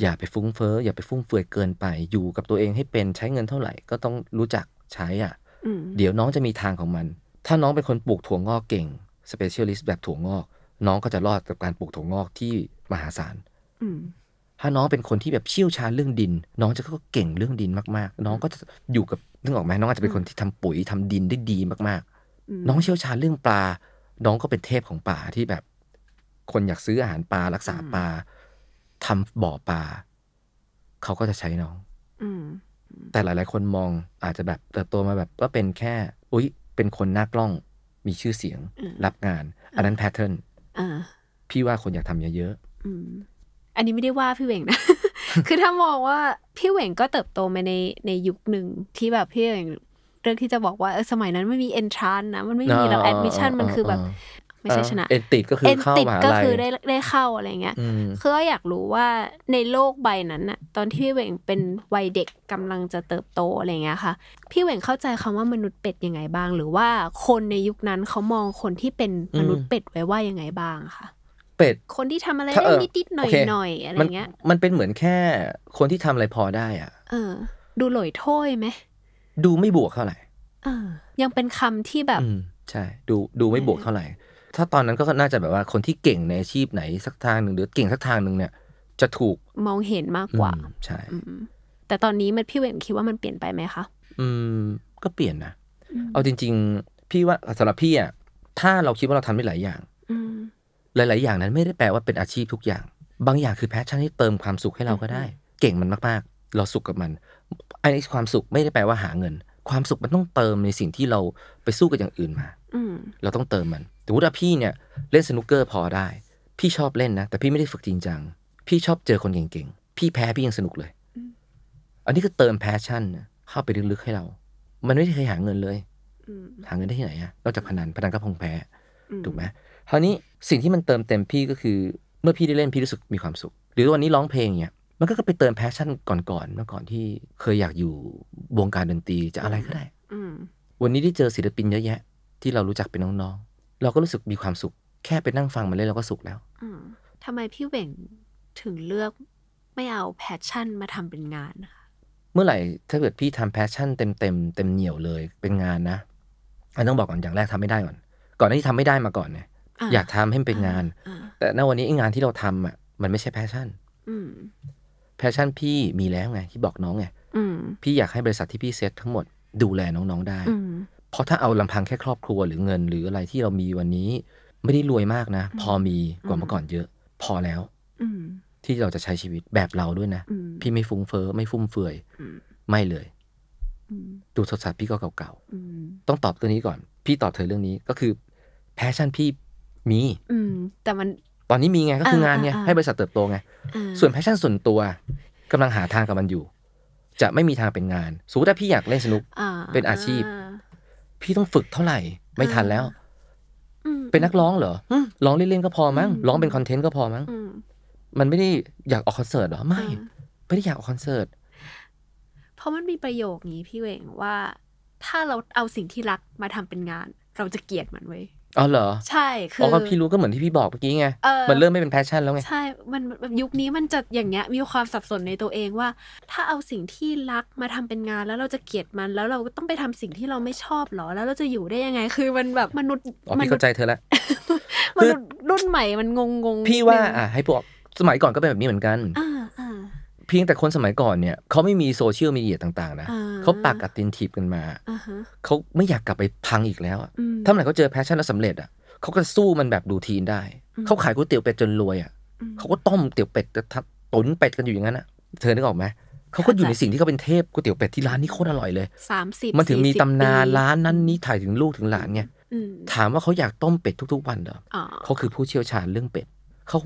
อย่าไปฟุ้งเฟ้ออย่าไปฟุ่มเฟือยเกินไปอยู่กับตัวเองให้เป็นใช้เงินเท่าไหร่ ก็ต้องรู้จักใช้อ่ะเดี๋ยวน้องจะมีทางของมัน ถ้าน้องเป็นคนปลูกถั่วงอกเก่งสเปเชียลิสต์แบบถั่วงอก น้องก็จะรอดกับการปลูกถั่วงอกที่มหาศาลถ้าน้องเป็นคนที่แบบเชี่ยวชาญเรื่องดิน น้องจะก็เก่งเรื่องดินมากๆ น้องก็จะอยู่กับนึกออกไหมน้องอาจจะเป็นคนที่ทำปุ๋ยทำดินได้ดีมาก ๆ น้องเชี่ยวชาญเรื่องปลา น้องก็เป็นเทพของป่าที่แบบ คนอยากซื้ออาหารปลารักษาปลาทำบ่อปลา เขาก็จะใช้น้องอแต่หลาย ๆ คนมองอาจจะแบบ เติบโตมาแบบก็เป็นแค่อุ๊ยเป็นคนหน้ากล้องมีชื่อเสียงรับงาน อันนั้นแพทเทิร์นพี่ว่าคนอยากทำเยอะๆอันนี้ไม่ได้ว่าพี่เหวงนะ คือถ้ามองว่าพี่เหวงก็เติบโตมาในในยุคหนึ่งที่แบบพี่เหวงเรื่องที่จะบอกว่าเออสมัยนั้นไม่มีเอนทรานนะ มันไม่มีเราแอดมิชชั่นมันคือแบบ ไม่ใช่ชนะเอนติดก็คือเอนติดก็คือได้ได้เข้าอะไรเงี้ยคืออยากรู้ว่าในโลกใบนั้นอะตอนที่พี่เหวงเป็นวัยเด็กกำลังจะเติบโตอะไรเงี้ยค่ะ พี่เหวงเข้าใจคำว่ามนุษย์เป็ดยังไงบ้าง หรือว่าคนในยุคนั้นเขามองคนที่เป็นมนุษย์เป็ดไว้ว่ายังไงบ้างค่ะเป็ดคนที่ทำอะไรได้นิดๆหน่อยหน่อยอะไรเงี้ยมันเป็นเหมือนแค่คนที่ทำอะไรพอได้อ่ะ เออ ดูหลอยถ้วยไหมดูไม่บวกเท่าไหร่ เออ ยังเป็นคำที่แบบใช่ ดูดูไม่บวกเท่าไหร่ ถ้าตอนนั้นก็น่าจะแบบว่าคนที่เก่งในอาชีพไหนสักทางหนึ่งหรือเก่งสักทางหนึ่งเนี่ยจะถูกมองเห็นมากกว่าใช่แต่ตอนนี้มันพี่เวนคิดว่ามันเปลี่ยนไปไหมคะอืมก็เปลี่ยนนะเอาจริง ๆ พี่ว่าสำหรับพี่อ่ะถ้าเราคิดว่าเราทำได้หลายอย่างหลายๆอย่างนั้นไม่ได้แปลว่าเป็นอาชีพทุกอย่าง บางอย่างคือแพชชั่นที่เติมความสุขให้เราก็ได้ เก่งมันมาก ๆ เราสุขกับมัน อันนี้ความสุขไม่ได้แปลว่าหาเงิน ความสุขมันต้องเติมในสิ่งที่เราไปสู้กับอย่างอื่นมาเราต้องเติมมันสมมติว่าพี่เนี่ยเล่นสนุกเกอร์พอได้ พี่ชอบเล่นนะ แต่พี่ไม่ได้ฝึกจริงจัง พี่ชอบเจอคนเก่ง ๆ พี่แพ้พี่ยังสนุกเลย อันนี้ก็เติมแพชชั่นเข้าไปลึก ๆ ให้เรา มันไม่เคยหาเงินเลยหาเงินได้ที่ไหนอะนอกจากพนัน พนันก็พงแพ้ถูกไหมคราวนี้สิ่งที่มันเติมเต็มพี่ก็คือ เมื่อพี่ได้เล่นพี่รู้สึกมีความสุข หรือวันนี้ร้องเพลงเนี่ยมันก็ไปเติมแพชชั่นก่อนๆเมื่อก่อนที่เคยอยากอยู่ วงการดนตรีจะอะไรก็ได้วันนี้ได้เจอศิลปินเยอะแยะ ที่เรารู้จักเป็นน้องๆ เราก็รู้สึกมีความสุขแค่ไปนั่งฟังมันเล่นเราก็สุขแล้วทำไมพี่เว่งถึงเลือกไม่เอาแพชชั่นมาทำเป็นงานคะเมื่อไหร่ถ้าเกิดพี่ทำแพชชั่นเต็มเต็มเต็มเหนียวเลยเป็นงานนะอันต้องบอกก่อนอย่างแรกทำไม่ได้ก่อน ก่อนที่ทำไม่ได้มาก่อนเนี่ยอยากทำให้มันเป็นงาน แต่ณวันนี้งานที่เราทำอ่ะ มันไม่ใช่แพชชั่นแพชชั่นพี่มีแล้วไง ที่บอกน้องไงพี่อยากให้บริษัทที่พี่เซตทั้งหมดดูแลน้องๆ ได้ เพราะถ้าเอาลำพังแค่ครอบครัวหรือเงิน หรืออะไรที่เรามีวันนี้ ไม่ได้รวยมากนะ พอมีกว่าเมื่อก่อนเยอะ พอแล้วที่เราจะใช้ชีวิตแบบเราด้วยนะ พี่ไม่ฟุ้งเฟอ้อไม่ฟุ่มเฟือยไม่เลยดูโทรศัพท์พี่ก็เก่าๆต้องตอบตัวนี้ก่อน พี่ตอบเธอเรื่องนี้ก็คือแพชชั่นพี่มีอืม แต่มันตอนนี้มีไงก็คืองานเนี่ย ให้บริษัทเติบโตไง ส่วนแพชชั่นส่วนตัว กำลังหาทางกับมันอยู่ จะไม่มีทางเป็นงานสมมติถ้าพี่อยากเล่นสนุก เป็นอาชีพ พี่ต้องฝึกเท่าไหร่ ไม่ทันแล้ว เป็นนักร้องเหรอร้องเล่น ๆ ก็พอมั้งร้องเป็นคอนเทนต์ก็พอมั้งมันไม่ได้อยากออกคอนเสิร์ตหรอ ไม่ ไม่ได้อยากออกคอนเสิร์ตเพราะมันมีประโยคนี้พี่เวงว่าถ้าเราเอาสิ่งที่รักมาทำเป็นงาน เราจะเกลียดมันเว้ยอ๋อเหรอใช่คืออ๋อพี่รู้ก็เหมือนที่พี่บอกเมื่อกี้ไงมันเริ่มไม่เป็นแพชชั่นแล้วไงใช่มันแบบยุคนี้มันจะอย่างเงี้ยมีความสับสนในตัวเองว่า ถ้าเอาสิ่งที่รักมาทำเป็นงาน แล้วเราจะเกลียดมันแล้วเราต้องไปทำสิ่งที่เราไม่ชอบหรอ แล้วเราจะอยู่ได้ยังไง คือมันแบบมนุษย์มันเข้าใจเธอละมนุษย์รุ่นใหม่มันงงงพี่ว่าอ่ะให้พวกสมัยก่อนก็เป็นแบบนี้เหมือนกันเเพียงแต่คนสมัยก่อนเนี่ยเขาไม่มีโซเชียลมีเดียต่าง ๆ นะ เขาปากกัดตินทีบกันมาเขาไม่อยากกลับไปพังอีกแล้วถ้าไหนเขาเจอแพชชั่นแล้วสำเร็จอ่ะเขาก็สู้มันแบบดูทีนได้ เขาขายก๋วยเตี๋ยวเป็ดจนรวยอ่ะเขาก็ต้มเตี๋ยวเป็ดตุ๋นเป็ดกันอยู่อย่างนั้นอ่ะเธอนึกออกไหมเขาก็อยู่ในสิ่งที่เขาเป็นเทพก๋วยเตี๋ยวเป็ดที่ร้านนี้โคตรอร่อยเลยสามสิบมันถึงมีตำนานร้านนั้นนี้ถ่ายถึงลูกถึงหลานไงถามว่าเขาอยากต้มเป็ดทุก ๆ วันเหรอเขาคือผู้เชี่ยวชาญเรื่องเป็ดเขา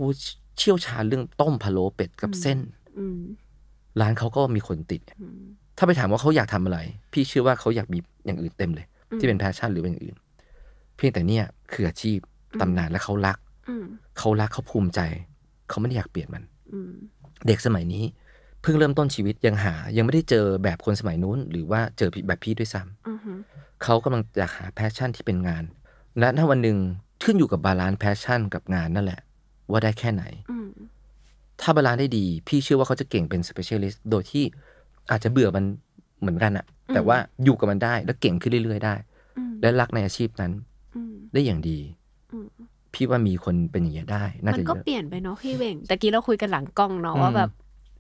เชี่ยวชาญเรื่องต้มพะโล้เป็ดกับเส้นร้านเขาก็มีคนติด ถ้าไปถามว่าเขาอยากทำอะไร พี่เชื่อว่าเขาอยากมีอย่างอื่นเต็มเลย ที่เป็นแพชชั่นหรืออย่างอื่น เพียงแต่เนี่ยคืออาชีพตำนานและเขารักเขารักเขาภูมิใจเขาไม่ได้อยากเปลี่ยนมันเด็กสมัยนี้ เพิ่งเริ่มต้นชีวิตยังหายังไม่ได้เจอแบบคนสมัยนู้น หรือว่าเจอแบบพี่ด้วยซ้ำเขากำลังอยากหาแพชชั่นที่เป็นงาน และถ้าวันหนึ่งขึ้นอยู่กับบาลานซ์แพชชั่นกับงานนั่นแหละ ว่าได้แค่ไหนถ้าบาลานซ์ได้ดี พี่เชื่อว่าเขาจะเก่งเป็นสเปเชียลิสต์โดยที่อาจจะเบื่อมันเหมือนกันอะแต่ว่าอยู่กับมันได้แล้วเก่งขึ้นเรื่อยๆ ได้ และรักในอาชีพนั้นได้อย่างดีพี่ว่ามีคนเป็นอย่างเงี้ยได้น่าจะมันก็เปลี่ยนไปเนาะพี่เวงแต่กี้เราคุยกันหลังกล้องเนาะว่าแบบ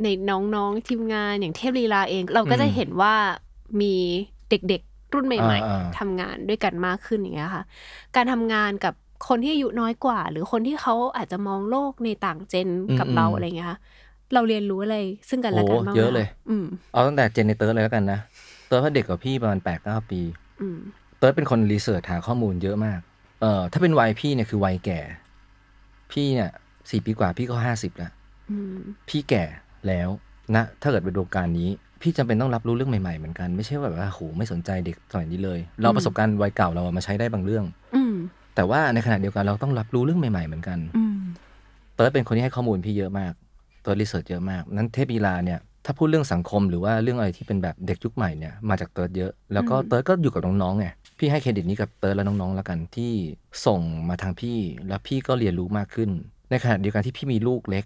ในน้องๆทีมงานอย่างเทพลีลาเอง เราก็จะเห็นว่ามีเด็ก ๆรุ่นใหม่ๆทำงานด้วยกันมากขึ้นอย่างเงี้ยค่ะ การทำงานกับคนที่อายุน้อยกว่า หรือคนที่เขาอาจจะมองโลกในต่างเจนกับเราอะไรเงี้ยคะเราเรียนรู้อะไรซึ่งกันและกันบ้างเยอะเลย อืเอาตั้งแต่เจนในเติร์ดเลยแล้วกันนะเติร์ดเขเด็กกว่าพี่ประมาณแปดเก้าปีเติร์ดเป็นคนรีเสิร์ชหาข้อมูลเยอะมาก เอ่อถ้าเป็นวัยพี่เนี่ยคือวัยแก่ พี่เนี่ยสี่ปีกว่าพี่ก็ห้าสิบแล้วพี่แก่แล้วนะ ถ้าเกิดไปดูงการนี้ พี่จำเป็นต้องรับรู้เรื่องใหม่ๆเหมือนกันไม่ใช่แบบว่าโหไม่สนใจเด็กสมัยนี้เลย เราประสบการณ์วัยเก่าเรามาใช้ได้บางเรื่องอแต่ว่าในขณะเดียวกันเราต้องรับรู้เรื่องใหม่ ๆ เหมือนกันเติร์ดเป็นคนที่ให้ข้อมูลพี่เยอะมาก ตัวรีเสิร์ชเยอะมาก นั้นเทพีลาเนี่ย ถ้าพูดเรื่องสังคมหรือว่าเรื่องอะไรที่เป็นแบบเด็กยุคใหม่เนี่ยมาจากเติร์ดเยอะ แล้วก็เติร์ดก็อยู่กับน้องๆไง พี่ให้เครดิตนี้กับเติร์ดและน้องๆแล้วกันที่ส่งมาทางพี่แล้วพี่ก็เรียนรู้มากขึ้น ในขณะเดียวกันที่พี่มีลูกเล็ก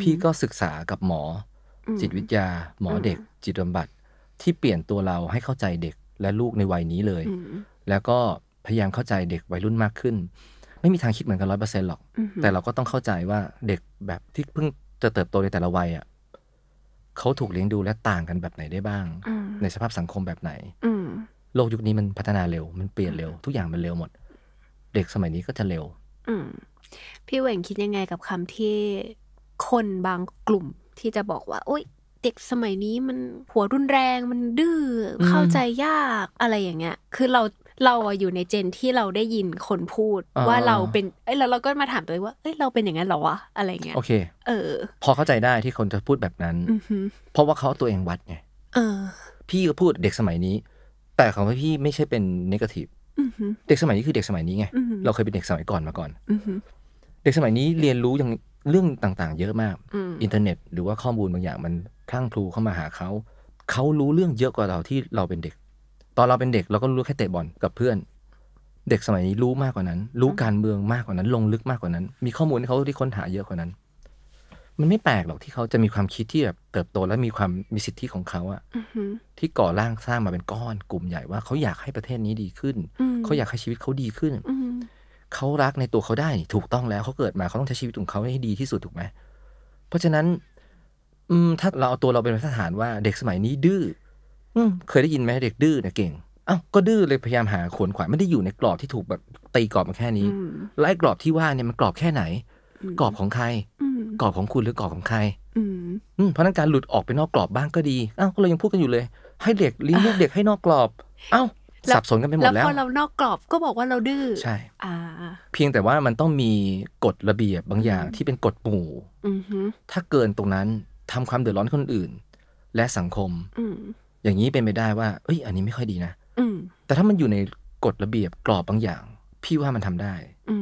พี่ก็ศึกษากับหมอ จิตวิทยา หมอเด็ก จิตบำบัดที่เปลี่ยนตัวเราให้เข้าใจเด็กและลูกในวัยนี้เลย แล้วก็พยายามเข้าใจเด็กวัยรุ่นมากขึ้น ไม่มีทางคิดเหมือนกันร้อยเปอร์เซ็นต์หรอก แต่เราก็ต้องเข้าใจว่า เด็กแบบที่เพิ่งจะเติบโตในแต่ละวัยอ่ะเขาถูกเลี้ยงดูและต่างกันแบบไหนได้บ้าง ในสภาพสังคมแบบไหนโลกยุคนี้มันพัฒนาเร็วมันเปลี่ยนเร็วทุกอย่างมันเร็วหมด เด็กสมัยนี้ก็จะเร็วพี่เหว่งคิดยังไง กับคำที่คนบางกลุ่มที่จะบอกว่า โอ๊ย เด็กสมัยนี้มันหัวรุนแรงมันดื้อเข้าใจยากอะไรอย่างเงี้ยคือเราเราอยู่ในเจนที่เราได้ยินคนพูดว่าเราเป็น เอ้ยแล้วเราก็มาถามตัวเองว่า เอ้ยเราเป็นอย่างนั้นหรอวะอะไรเงี้ย โอเค เออ พอเข้าใจได้ที่คนจะพูดแบบนั้น เพราะว่าเขาตัวเองวัดไงพี่ก็พูดเด็กสมัยนี้ แต่ของพี่ไม่ใช่เป็นนิเกทีฟเด็กสมัยนี้คือเด็กสมัยนี้ไง เราเคยเป็นเด็กสมัยก่อนมาก่อน เด็กสมัยนี้เรียนรู้อย่างเรื่องต่างๆ เยอะมาก อินเทอร์เน็ต หรือว่าข้อมูลบางอย่างมันคลั่งพลูเข้ามาหาเขา เขารู้เรื่องเยอะกว่าเราที่เราเป็นเด็กตอนเราเป็นเด็กเราก็รู้แค่เตะบอลกับเพื่อน เด็กสมัยนี้รู้มากกว่านั้น รู้การเมืองมากกว่านั้น ลงลึกมากกว่านั้น มีข้อมูลที่เขาที่ค้นหาเยอะกว่านั้น มันไม่แปลกหรอกที่เขาจะมีความคิดที่แบบ เติบโต และมีความมีสิทธิของเขาอะที่ก่อร่างสร้างมาเป็นก้อนกลุ่มใหญ่ว่าเขาอยากให้ประเทศนี้ดีขึ้น เขาอยากให้ชีวิตเขาดีขึ้นเขารักในตัวเขาได้ ถูกต้องแล้วเขาเกิดมาเขาต้องใช้ชีวิตของเขาให้ดีที่สุดถูกไหมเพราะฉะนั้น อืม ถ้าเราเอาตัวเราเป็นมาตรฐานว่าเด็กสมัยนี้ดื้อเคยได้ยินไหมเด็กดื้อเนี่ยเก่งอ้าวก็ดื้อเลยพยายามหาขวนขวายไม่ได้อยู่ในกรอบที่ถูกแบบตีกรอบมาแค่นี้ และกรอบที่ว่าเนี่ยมันกรอบแค่ไหน กรอบของใคร กรอบของคุณหรือกรอบของใครเพราะนั้นการหลุดออกไปนอกกรอบบ้างก็ดีอ้าวก็เรายังพูดกันอยู่เลย ให้เด็กลิ้นเด็กให้นอกกรอบ เอ้า สับสนกันไปหมดแล้ว แล้วพอเรานอกกรอบก็บอกว่าเราดื้อ ใช่เพียงแต่ว่ามันต้องมีกฎระเบียบบางอย่างที่เป็นกฎหมู่ถ้าเกินตรงนั้นทำความเดือดร้อนคนอื่น และสังคมอย่างนี้เป็นไปได้ว่าเอ้ย อันนี้ไม่ค่อยดีนะแต่ถ้ามันอยู่ในกฎระเบียบกรอบบางอย่าง พี่ว่ามันทำได้ อื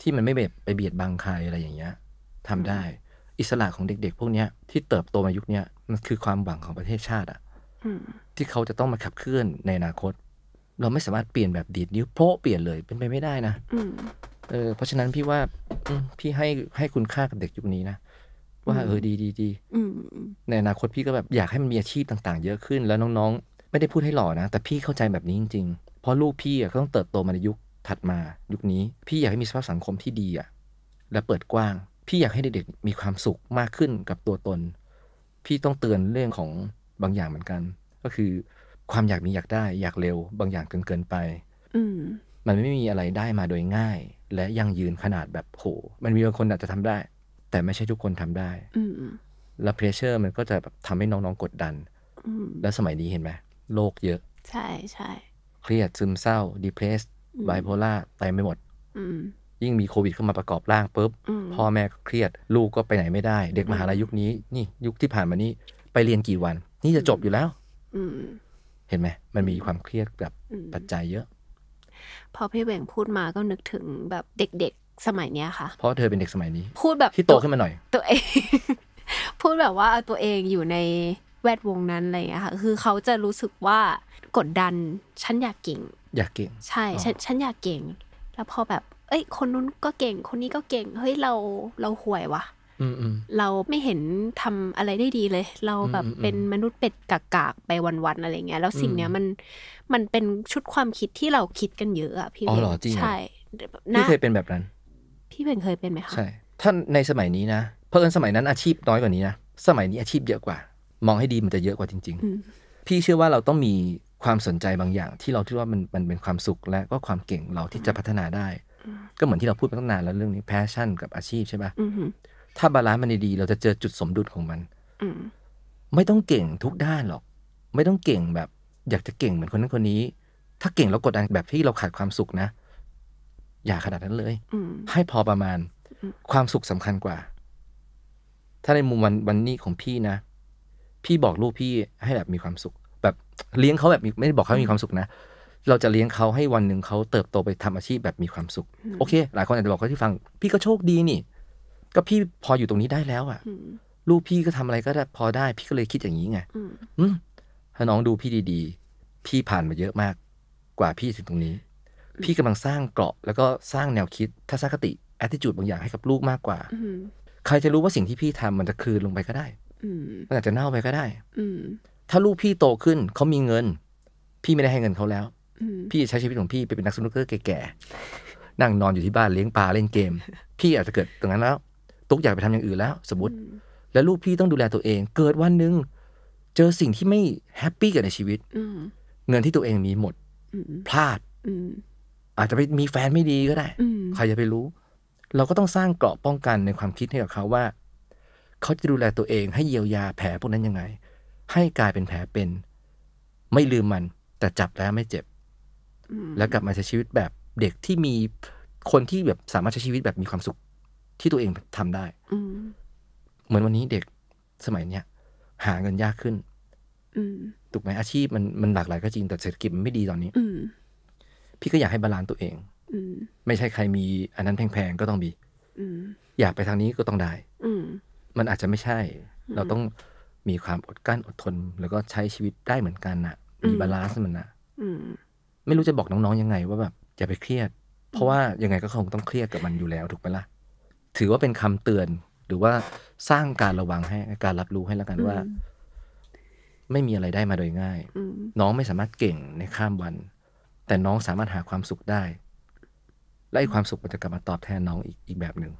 ที่มันไม่แบบไปเบียดบังใครอะไรอย่างเงี้ย ทำได้ อิสระของเด็ก ๆ พวกเนี้ย ที่เติบโตมายุคเนี้ยมันคือความหวังของประเทศชาติอ่ะที่เขาจะต้องมาขับเคลื่อนในอนาคต เราไม่สามารถเปลี่ยนแบบดีดนิ้วโพะเปลี่ยนเลยเป็นไปไม่ได้นะเออ เพราะฉะนั้นพี่ว่าพี่ให้ให้คุณค่ากับเด็กยุคนี้นะว่าเออดีดีดีในอนาคตพี่ก็แบบอยากให้มันมีอาชีพต่างๆ เยอะขึ้น แล้วน้องๆ ไม่ได้พูดให้หล่อนะแต่พี่เข้าใจแบบนี้จริงๆเพราะลูกพี่อ่ะก็ต้องเติบโตมาในยุคถัดมายุคนี้ พี่อยากให้มีสภาพสังคมที่ดีอ่ะและเปิดกว้าง พี่อยากให้เด็กๆมีความสุขมากขึ้นกับตัวตน พี่ต้องเตือนเรื่องของบางอย่างเหมือนกัน ก็คือ ความอยากมีอยากได้อยากเร็ว บางอย่างเกินเกินไปมันไม่มีอะไรได้มาโดยง่าย และยั่งยืนขนาดแบบโห มันมีบางคนอาจจะทำได้แต่ไม่ใช่ทุกคนทำได้ แล้วเพรสเชอร์มันก็จะแบบทำให้น้องๆ กดดัน แล้วสมัยนี้เห็นไหมโรคเยอะ ใช่ใช่ เครียดซึมเศร้าดิเพรสไบโพล่าเต็มไปหมด ยิ่งมีโควิดเข้ามาประกอบร่างปุ๊บ พ่อแม่ก็เครียดลูกก็ไปไหนไม่ได้ เด็กมหาลัยยุคนี้ นี่ ยุคที่ผ่านมานี้ ไปเรียนกี่วัน นี่จะจบอยู่แล้ว เห็นไหม มันมีความเครียดแบบปัจจัยเยอะ พอพี่เบ่งพูดมาก็นึกถึงแบบเด็กสมัยเนี้ยค่ะ เพราะเธอเป็นเด็กสมัยนี้ พูดแบบที่โตขึ้นมาหน่อย ตัวเอง พูดแบบว่าเอาตัวเองอยู่ในแวดวงนั้นอะไรอย่างี้ค่ะคือเขาจะรู้สึกว่ากดดันฉันอยากเก่ง อยากเก่ง ใช่ ฉันฉันอยากเก่ง แล้วพอแบบ เอ้ย คนนู้นก็เก่ง คนนี้ก็เก่งเฮ้ยเราเราห่วยว่ะเราไม่เห็นทำอะไรได้ดีเลย เราแบบเป็นมนุษย์เป็ดกากๆไปวันๆอะไรเงี้ยแล้วสิ่งเนี้ยมันมันเป็นชุดความคิดที่เราคิดกันเยอะอะพี่เวใช่พี่เคยเป็นแบบนั้นพี่เป็นเคยเป็นไหมคะใช่ถ้าในสมัยนี้นะเพราะเอิญสมัยนั้นอาชีพน้อยกว่านี้นะ สมัยนี้อาชีพเยอะกว่า มองให้ดีมันจะเยอะกว่าจริง ๆ พี่เชื่อว่าเราต้องมีความสนใจบางอย่าง ที่เราคิดว่ามันมันเป็นความสุขและก็ความเก่งเราที่จะพัฒนาได้ ก็เหมือนที่เราพูดไปตั้งนานแล้วเรื่องนี้แพชชั่นกับอาชีพใช่ไหมถ้าบาลานซ์มันดีเราจะเจอจุดสมดุลของมันไม่ต้องเก่งทุกด้านหรอก ไม่ต้องเก่งแบบ อยากจะเก่งเหมือนคนนั้นคนนี้ ถ้าเก่งแล้วกดดันแบบที่เราขาดความสุขนะอย่าขนาดนั้นเลยให้พอประมาณ ความสุขสำคัญกว่า ถ้าในมุมวันวันนี้ของพี่นะ พี่บอกลูกพี่ให้แบบมีความสุข แบบเลี้ยงเขาแบบไม่ได้บอกเขามีความสุขนะ เราจะเลี้ยงเขาให้วันหนึ่งเขาเติบโตไปทำอาชีพแบบมีความสุข โอเค หลายคนอาจจะบอกกขาที่ฟัง พี่ก็โชคดีนี่ ก็พี่พออยู่ตรงนี้ได้แล้วอะ่ะลูกพี่ก็ทำอะไรก็พอได้พี่ก็เลยคิดอย่างนี้ไงถ้าน้องดูพี่ดี ๆ พี่ผ่านมาเยอะมากกว่าพี่ถึงตรงนี้พี่กำลังสร้างเกราะ แล้วก็สร้างแนวคิดทัศนคติแอติจูดบางอย่างให้กับลูกมากกว่า ใครจะรู้ว่าสิ่งที่พี่ทำมันจะคืนลงไปก็ได้มันอาจจะเน่าไปก็ได้อถ้าลูกพี่โตขึ้นเขามีเงิน พี่ไม่ได้ให้เงินเขาแล้วพี่ใช้ชีวิตของพี่ ไปเป็นนักสนุกเกอร์แก่ๆนั่งนอนอยู่ที่บ้านเลี้ยงปลาเล่นเกม พี่อาจจะเกิดตรงนั้นแล้วตุ๊กอยากไปทำอย่างอื่นแล้ว สมมติ แล้วลูกพี่ต้องดูแลตัวเอง เกิดวันหนึ่งเจอสิ่งที่ไม่แฮปปี้กับในชีวิตเงินที่ตัวเองมีหมดพลาดอาจจะไปมีแฟนไม่ดีก็ได้ ใครจะไปรู้ เราก็ต้องสร้างเกราะป้องกันในความคิดให้กับเขาว่าเขาจะดูแลตัวเอง ให้เยียวยาแผลพวกนั้นยังไง ให้กลายเป็นแผลเป็น ไม่ลืมมัน แต่จับแล้วไม่เจ็บแล้วกลับมาใช้ชีวิตแบบ เด็กที่มีคนที่แบบสามารถใช้ชีวิตแบบมีความสุขที่ตัวเองทำได้เหมือนวันนี้เด็กสมัยเนี้ยหาเงินยากขึ้นถูกไหมอาชีพมันมันหลากหลายก็จริงแต่เศรษฐกิจมันไม่ดีตอนนี้พี่ก็อยากให้บาลานซ์ตัวเองไม่ใช่ใครมีอันนั้นแพงๆก็ต้องมีอยากไปทางนี้ก็ต้องได้มันอาจจะไม่ใช่ เราต้องมีความอดกั้นอดทน แล้วก็ใช้ชีวิตได้เหมือนกันน่ะ มีบาลานซ์มันน่ะไม่รู้จะบอกน้องๆยังไง ว่าแบบอย่าไปเครียด เพราะว่ายังไงก็คงต้องเครียดกับมันอยู่แล้ว ถูกไหมล่ะ ถือว่าเป็นคำเตือนหรือว่าสร้างการระวังให้การรับรู้ให้แล้วกันว่า ไม่มีอะไรได้มาโดยง่ายน้องไม่สามารถเก่งในข้ามวันแต่น้องสามารถหาความสุขได้ และความสุขมันจะกลับมาตอบแทนน้องอีกอีกแบบหนึ่ง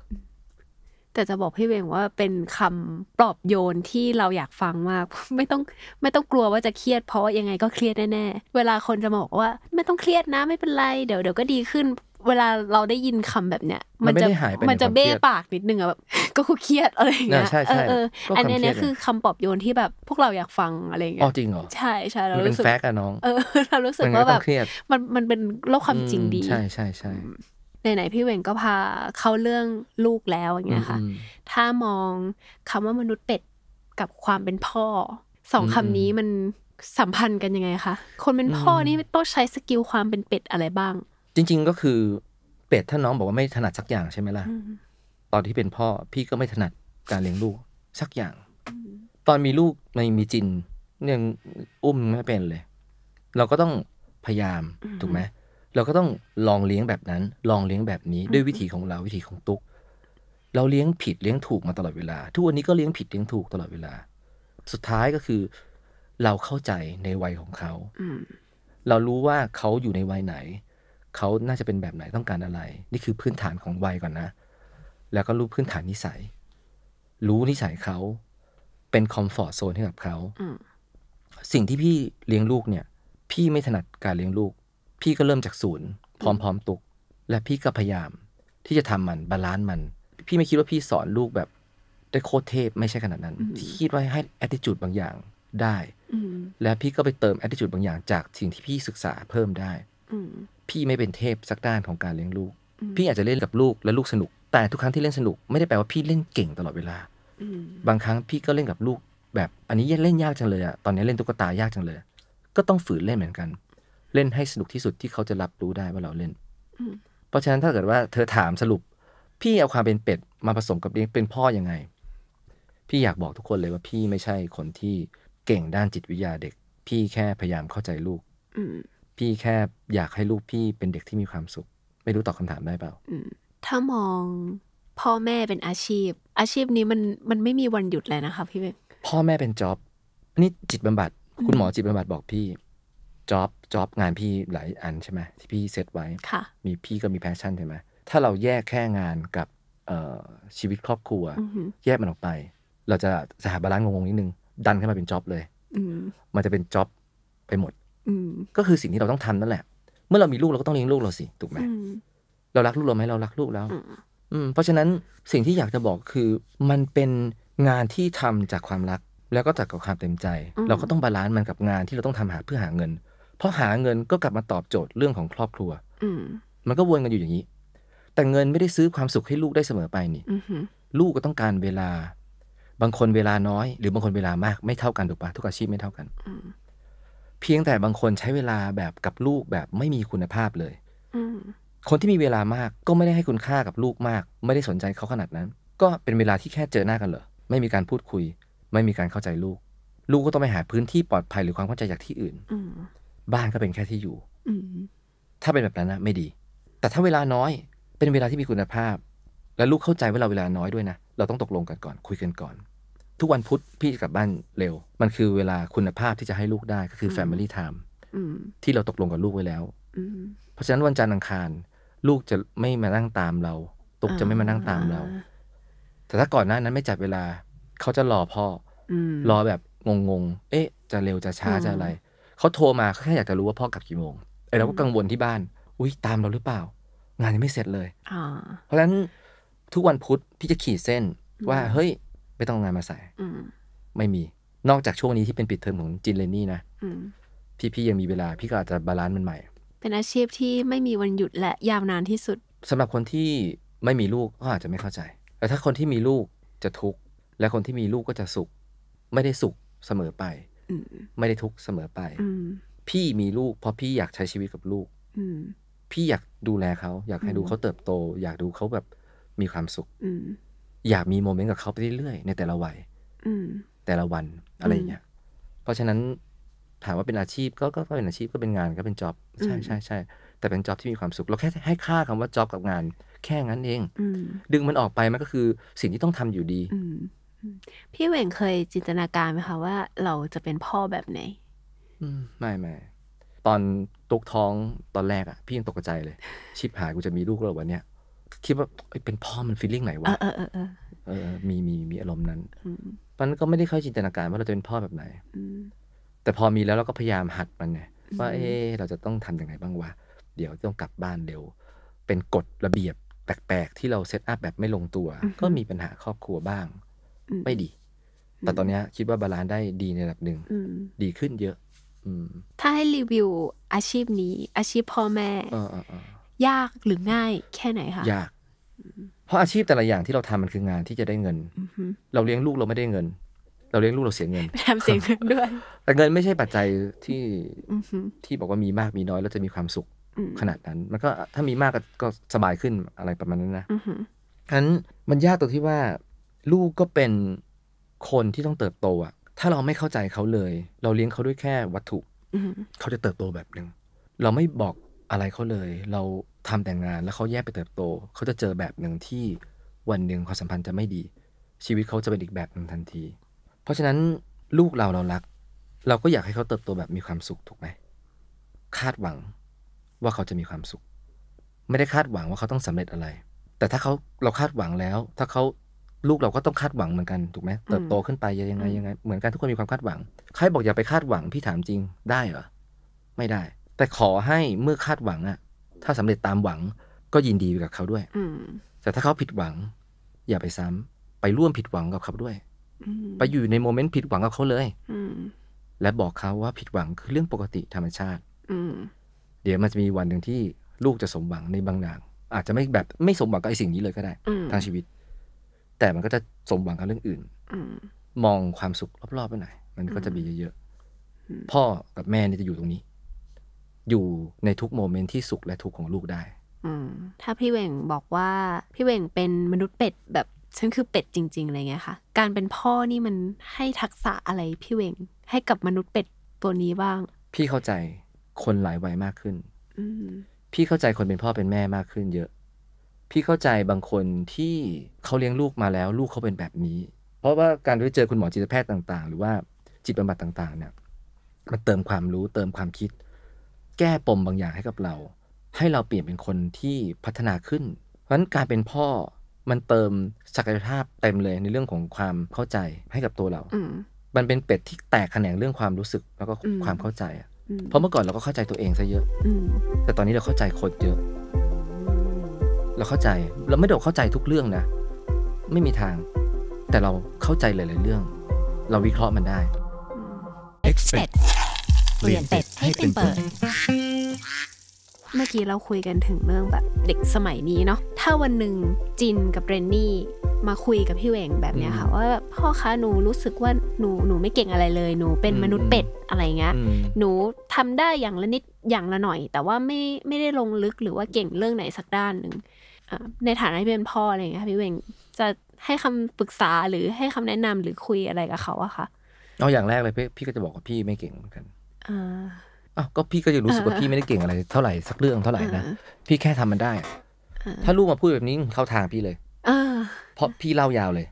แต่จะบอกพี่เวงว่าเป็นคำปลอบโยนที่เราอยากฟังมาก ไม่ต้องไม่ต้องกลัวว่าจะเครียดเพราะว่ายังไงก็เครียดแน่ๆเวลาคนจะบอกว่าไม่ต้องเครียดนะไม่เป็นไร เดี๋ยวเดี๋ยวก็ดีขึ้นเวลาเราได้ยินคำแบบเนี้ยมันจะมันจะเบ้ปากนิดนึงอะแบบก็เครียดอะไรอย่างเงี้ยเออเอออันนี้เนี้ยคือคำปอบโยนที่แบบพวกเราอยากฟังอะไรเงี้ยอ๋อจริงเหรอ ใช่ใช่เรารป็นแฟกอะน้องเออเรารู้สึกว่าแบบมันมันเป็นโลกความจริงดี ใช่ใช่ใช่ไหนไหนพี่เวงก็พาเข้าเรื่องลูกแล้วอย่างเงี้ยค่ะ ถ้ามองคำว่ามนุษย์เป็ดกับความเป็นพ่อ สองคำนี้มันสัมพันธ์กันยังไงคะคนเป็นพ่อนี่ต้องใช้สกิลความเป็นเป็ดอะไรบ้างจริงๆ ก็คือ เป็ดถ้าน้องบอกว่าไม่ถนัดสักอย่างใช่ไหมล่ะตอนที่เป็นพ่อพี่ก็ไม่ถนัดการเลี้ยงลูก สักอย่าง ตอนมีลูก ไม่มีจินยังอุ้มไม่เป็นเลย เราก็ต้องพยายามถูกไหมเราก็ต้องลองเลี้ยงแบบนั้น ลองเลี้ยงแบบนี้ด้วยวิธีของเราวิธีของตุ๊กเราเลี้ยงผิดเลี้ยงถูกมาตลอดเวลา ทุกวันนี้ก็เลี้ยงผิดเลี้ยงถูกตลอดเวลา สุดท้ายก็คือเราเข้าใจในวัยของเขาเรารู้ว่าเขาอยู่ในวัยไหนเขาน่าจะเป็นแบบไหนต้องการอะไร นี่คือพื้นฐานของวัยก่อนนะ แล้วก็รู้พื้นฐานนิสัย รู้นิสัยเขา เป็นคอมฟอร์ทโซนให้กับเขาสิ่งที่พี่เลี้ยงลูกเนี่ย พี่ไม่ถนัดการเลี้ยงลูก พี่ก็เริ่มจากศูนย์ พร้อมๆ ตุก และพี่ก็พยายาม ที่จะทำมันบาลานซ์มัน พี่ไม่คิดว่าพี่สอนลูกแบบได้โคตรเทพไม่ใช่ขนาดนั้นพี่คิดว่าให้แอดดิจูดบางอย่างได้และพี่ก็ไปเติมแอดดิจูดบางอย่างจาก สิ่งที่พี่ศึกษาเพิ่มได้พี่ไม่เป็นเทพสักด้านของการเลี้ยงลูก พี่อาจจะเล่นกับลูกและลูกสนุก แต่ทุกครั้งที่เล่นสนุกไม่ได้แปลว่าพี่เล่นเก่งตลอดเวลา บางครั้งพี่ก็เล่นกับลูกแบบอันนี้ เล่นยากจังเลยอะ ตอนนี้เล่นตุ๊กตายากจังเลย ก็ต้องฝืนเล่นเหมือนกัน เล่นให้สนุกที่สุดที่เขาจะรับรู้ได้ว่าเราเล่นเพราะฉะนั้นถ้าเกิดว่าเธอถามสรุป พี่เอาความเป็นเป็ดมาผสมกับเลี้ยงเป็นพ่อยังไง พี่อยากบอกทุกคนเลยว่าพี่ไม่ใช่คนที่เก่งด้านจิตวิทยาเด็ก พี่แค่พยายามเข้าใจลูกพี่แค่อยากให้ลูกพี่เป็นเด็กที่มีความสุข ไม่รู้ตอบคาถามได้เปล่าถ้ามอง พ่อแม่เป็นอาชีพ อาชีพนี้มันมันไม่มีวันหยุดเลยนะคะพี่เบพ่อแม่เป็นจ็อบอันนี้จิตบำบัดคุณหมอจิตบำบัดบอกพี่จ็อบจ็อบงานพี่หลายอันใช่ไหมที่พี่เซตไว้มีพี่ก็มีแพชชั่นใช่ไหมถ้าเราแยกแค่งานกับชีวิตครอบครัวแยกมันออกไป เราจะสหาบาลานซ์งงๆนิดนึงดันขึ้นมาเป็นจ็อบเลยมันจะเป็นจ็อบไปหมดก็คือสิ่งที่เราต้องทำนั่นแหละ เมื่อเรามีลูกเราก็ต้องเลี้ยงลูกเราสิถูกไหมเรารักลูกเราไหมเรารักลูกแล้ว อืมเพราะฉะนั้นสิ่งที่อยากจะบอกคือ มันเป็นงานที่ทำจากความรัก แล้วก็จากความเต็มใจ เราก็ต้องบาลานซ์มันกับงานที่เราต้องทำหาเพื่อหาเงิน เพราะหาเงินก็กลับมาตอบโจทย์เรื่องของครอบครัวมันก็วนกันอยู่อย่างนี้ แต่เงินไม่ได้ซื้อความสุขให้ลูกได้เสมอไปนี่ลูกก็ต้องการเวลา บางคนเวลาน้อยหรือบางคนเวลามากไม่เท่ากันถูกปะทุกอาชีพไม่เท่ากันเพียงแต่บางคนใช้เวลาแบบกับลูกแบบไม่มีคุณภาพเลยคนที่มีเวลามากก็ไม่ได้ให้คุณค่ากับลูกมาก ไม่ได้สนใจเขาขนาดนั้น ก็เป็นเวลาที่แค่เจอหน้ากันเหรอไม่มีการพูดคุย ไม่มีการเข้าใจลูก ลูกก็ต้องไปหาพื้นที่ปลอดภัยหรือความเข้าใจจากที่อื่นบ้านก็เป็นแค่ที่อยู่ถ้าเป็นแบบนั้นนะไม่ดี แต่ถ้าเวลาน้อย เป็นเวลาที่มีคุณภาพและลูกเข้าใจว่าเราเวลาน้อยด้วยนะเราต้องตกลงกันก่อน คุยกันก่อนทุกวันพุธพี่กลับบ้านเร็ว มันคือเวลาคุณภาพที่จะให้ลูกได้ก็คือ Family Time ที่เราตกลงกับลูกไว้แล้วเพราะฉะนั้นวันจันทร์อังคาร ลูกจะไม่มานั่งตามเราตุกจะไม่มานั่งตามเรา แต่ถ้าก่อนหน้านั้นไม่จัดเวลา เขาจะรอพ่อรอแบบงงๆเอ๊ะ จะเร็วจะช้าจะอะไร เขาโทรมาเขาแค่อยากจะรู้ว่าพ่อกลับกี่โมงไอ้เราก็กังวลที่บ้าน อุ้ยตามเราหรือเปล่า งานยังไม่เสร็จเลยเพราะฉะนั้นทุกวันพุธพี่จะขีดเส้น ว่า เฮ้ยไม่ต้องงานมาใสอยไม่มี นอกจากช่วงนี้ที่เป็นปิดเทอมของจินเลนนี่นะพี่พี่ยังมีเวลาพี่ก็อาจจะบาลานซ์มันใหม่ เป็นอาชีพที่ไม่มีวันหยุดและยาวนานที่สุดสำหรับคนที่ไม่มีลูกก็อาจจะไม่เข้าใจ แต่ถ้าคนที่มีลูกจะทุกข์ และคนที่มีลูกก็จะสุข ไม่ได้สุขเสมอไปไม่ได้ทุกข์เสมอไป พี่มีลูกเพราะพี่อยากใช้ชีวิตกับลูกพี่อยากดูแลเขาอยากให้ดูเขาเติบโต อยากดูเขาแบบมีความสุขอยากมีโมเมนต์กับเขาไปเรื่อยๆในแต่ละวัยแต่ละวันอะไรอย่างเงี้ยเพราะฉะนั้น ถามว่าเป็นอาชีพก็ก็เป็นอาชีพก็เป็นงานก็เป็นจ็อบใช่ใช่ใช่แต่เป็นจ็อบที่มีความสุข เราแค่ให้ค่าคำว่าจ็อบกับงานแค่นั้นเองดึงมันออกไปมันก็คือสิ่งที่ต้องทำอยู่ดีพี่เหวงเคยจินตนาการไหมคะว่า เราจะเป็นพ่อแบบไหนไม่ไม่ตอนตุกท้องตอนแรกอะพี่ยังตกใจเลยชิบหายกูจะมีลูกแล้ววันเนี้ยคิดว่าเป็นพ่อมันฟีลลิ่งไหนวะเออเออมีมีมีอารมณ์นั้นมันก็ไม่ได้ค่อยจินตนาการว่าเราจะเป็นพ่อแบบไหนแต่พอมีแล้วเราก็พยายามหัดมันไง ว่าเออเราจะต้องทํำยังไงบ้างวะเดี๋ยวต้องกลับบ้านเร็ว เป็นกฎระเบียบแปลกๆ ที่เราเซตอัพแบบไม่ลงตัว ก็มีปัญหาครอบครัวบ้าง ไม่ดี แต่ตอนนี้คิดว่าบาลานซ์ได้ดีในระดับหนึ่งดีขึ้นเยอะถ้าให้รีวิวอาชีพนี้ อาชีพพ่อแม่ยากหรือง่ายแค่ไหนคะยาก เพราะอาชีพแต่ละอย่างที่เราทำมันคืองานที่จะได้เงินเราเลี้ยงลูกเราไม่ได้เงิน เราเลี้ยงลูกเราเสียเงินทำเสียเงินด้วย แต่เงินไม่ใช่ปัจจัยที่ที่บอกว่ามีมากมีน้อยแล้วจะมีความสุขขนาดนั้นมันก็ถ้ามีมากก็สบายขึ้นอะไรประมาณนั้นนะฉะนั้นมันยากตรงที่ว่า ลูกก็เป็นคนที่ต้องเติบโตอะถ้าเราไม่เข้าใจเขาเลย เราเลี้ยงเขาด้วยแค่วัตถุเขาจะเติบโตแบบหนึ่งเราไม่บอกอะไรเขาเลย เราทำแต่งงานแล้วเขาแยกไปเติบโต เขาจะเจอแบบหนึ่งที่วันหนึ่งความสัมพันธ์จะไม่ดี ชีวิตเขาจะเป็นอีกแบบหนึ่งทันที เพราะฉะนั้นลูกเราเรารัก เราก็อยากให้เขาเติบโตแบบมีความสุขถูกไหม คาดหวังว่าเขาจะมีความสุข ไม่ได้คาดหวังว่าเขาต้องสำเร็จอะไร แต่ถ้าเขาเราคาดหวังแล้ว ถ้าเขาลูกเราก็ต้องคาดหวังเหมือนกันถูกไหมเติบโตขึ้นไปยังไงยังไงเหมือนกันทุกคนมีความคาดหวังใครบอกอย่าไปคาดหวังพี่ถามจริงได้เหรอไม่ได้ แต่ขอให้เมื่อคาดหวังอะถ้าสำเร็จตามหวังก็ยินดีกับเขาด้วย แต่ถ้าเขาผิดหวัง อย่าไปซ้ำไปร่วมผิดหวังกับเขาด้วยไปอยู่ในโมเมนต์ผิดหวังกับเขาเลย และบอกเขาว่าผิดหวังคือเรื่องปกติธรรมชาติเดี๋ยวมันจะมีวันหนึ่งที่ลูกจะสมหวังในบางอย่างอาจจะไม่แบบไม่สมหวังกับไอ้สิ่งนี้เลยก็ได้ทางชีวิต แต่มันก็จะสมหวังกับเรื่องอื่นมองความสุขรอบๆไปหน่อยมันก็จะมีเยอะๆพ่อกับแม่นี่จะอยู่ตรงนี้อยู่ในทุกโมเมนต์ที่สุขและทุกข์ของลูกได้ถ้าพี่เวงบอกว่าพี่เวงเป็นมนุษย์เป็ด แบบ ฉันคือเป็ดจริงๆอะไรเงี้ยค่ะ การเป็นพ่อนี่มันให้ทักษะอะไรพี่เวงให้กับมนุษย์เป็ดตัวนี้บ้าง พี่เข้าใจคนหลายวัยมากขึ้น พี่เข้าใจคนเป็นพ่อเป็นแม่มากขึ้นเยอะ พี่เข้าใจบางคนที่เขาเลี้ยงลูกมาแล้ว ลูกเขาเป็นแบบนี้ เพราะว่าการได้เจอคุณหมอจิตแพทย์ต่าง ๆ หรือว่าจิตบำบัดต่างๆเนี่ยมันเติมความรู้เติมความคิดแก้ปมบางอย่างให้กับเรา ให้เราเปลี่ยนเป็นคนที่พัฒนาขึ้น เพราะฉะนั้นการเป็นพ่อมันเติมศักยภาพเต็มเลยในเรื่องของความเข้าใจให้กับตัวเรามันเป็นเป็ดที่แตกแขนงเรื่องความรู้สึกแล้วก็ความเข้าใจ เพราะเมื่อก่อนเราก็เข้าใจตัวเองซะเยอะแต่ตอนนี้เราเข้าใจคนเยอะ เราเข้าใจเราไม่ได้เข้าใจทุกเรื่องนะ ไม่มีทาง แต่เราเข้าใจหลาย ๆเรื่องเราวิเคราะห์มันได้ expect เปลี่ยนเป็ดให้เป็นเปิด เมื่อกี้เราคุยกันถึงเรื่องแบบ เด็กสมัยนี้เนาะ ถ้าวันหนึ่งจินกับเรนนี่มาคุยกับพี่เวงแบบเนี้ยค่ะ ว่าพ่อคะหนูรู้สึกว่าหนูหนูไม่เก่งอะไรเลยหนูเป็นมนุษย์เป็ดอะไรเงี้ยหนูทำได้อย่างละนิดอย่างละหน่อย แต่ว่าไม่ไม่ได้ลงลึกหรือว่าเก่งเรื่องไหนสักด้านหนึ่งในฐานะที่เป็นพ่ออะไรเงี้ยพี่เวงจะให้คำปรึกษาหรือให้คำแนะนำหรือคุยอะไรกับเขาอะคะเอาอย่างแรกเลยพี่พี่ก็จะบอกว่าพี่ไม่เก่งเหมือนกันอ้าวก็พี่ก็จะรู้สึกว่าพี่ไม่ได้เก่งอะไรเท่าไหร่สักเรื่องเท่าไหร่นะ พี่แค่ทำมันได้ ถ้าลูกมาพูดแบบนี้เข้าทางพี่เลยเพราะพี่เล่ายาวเลย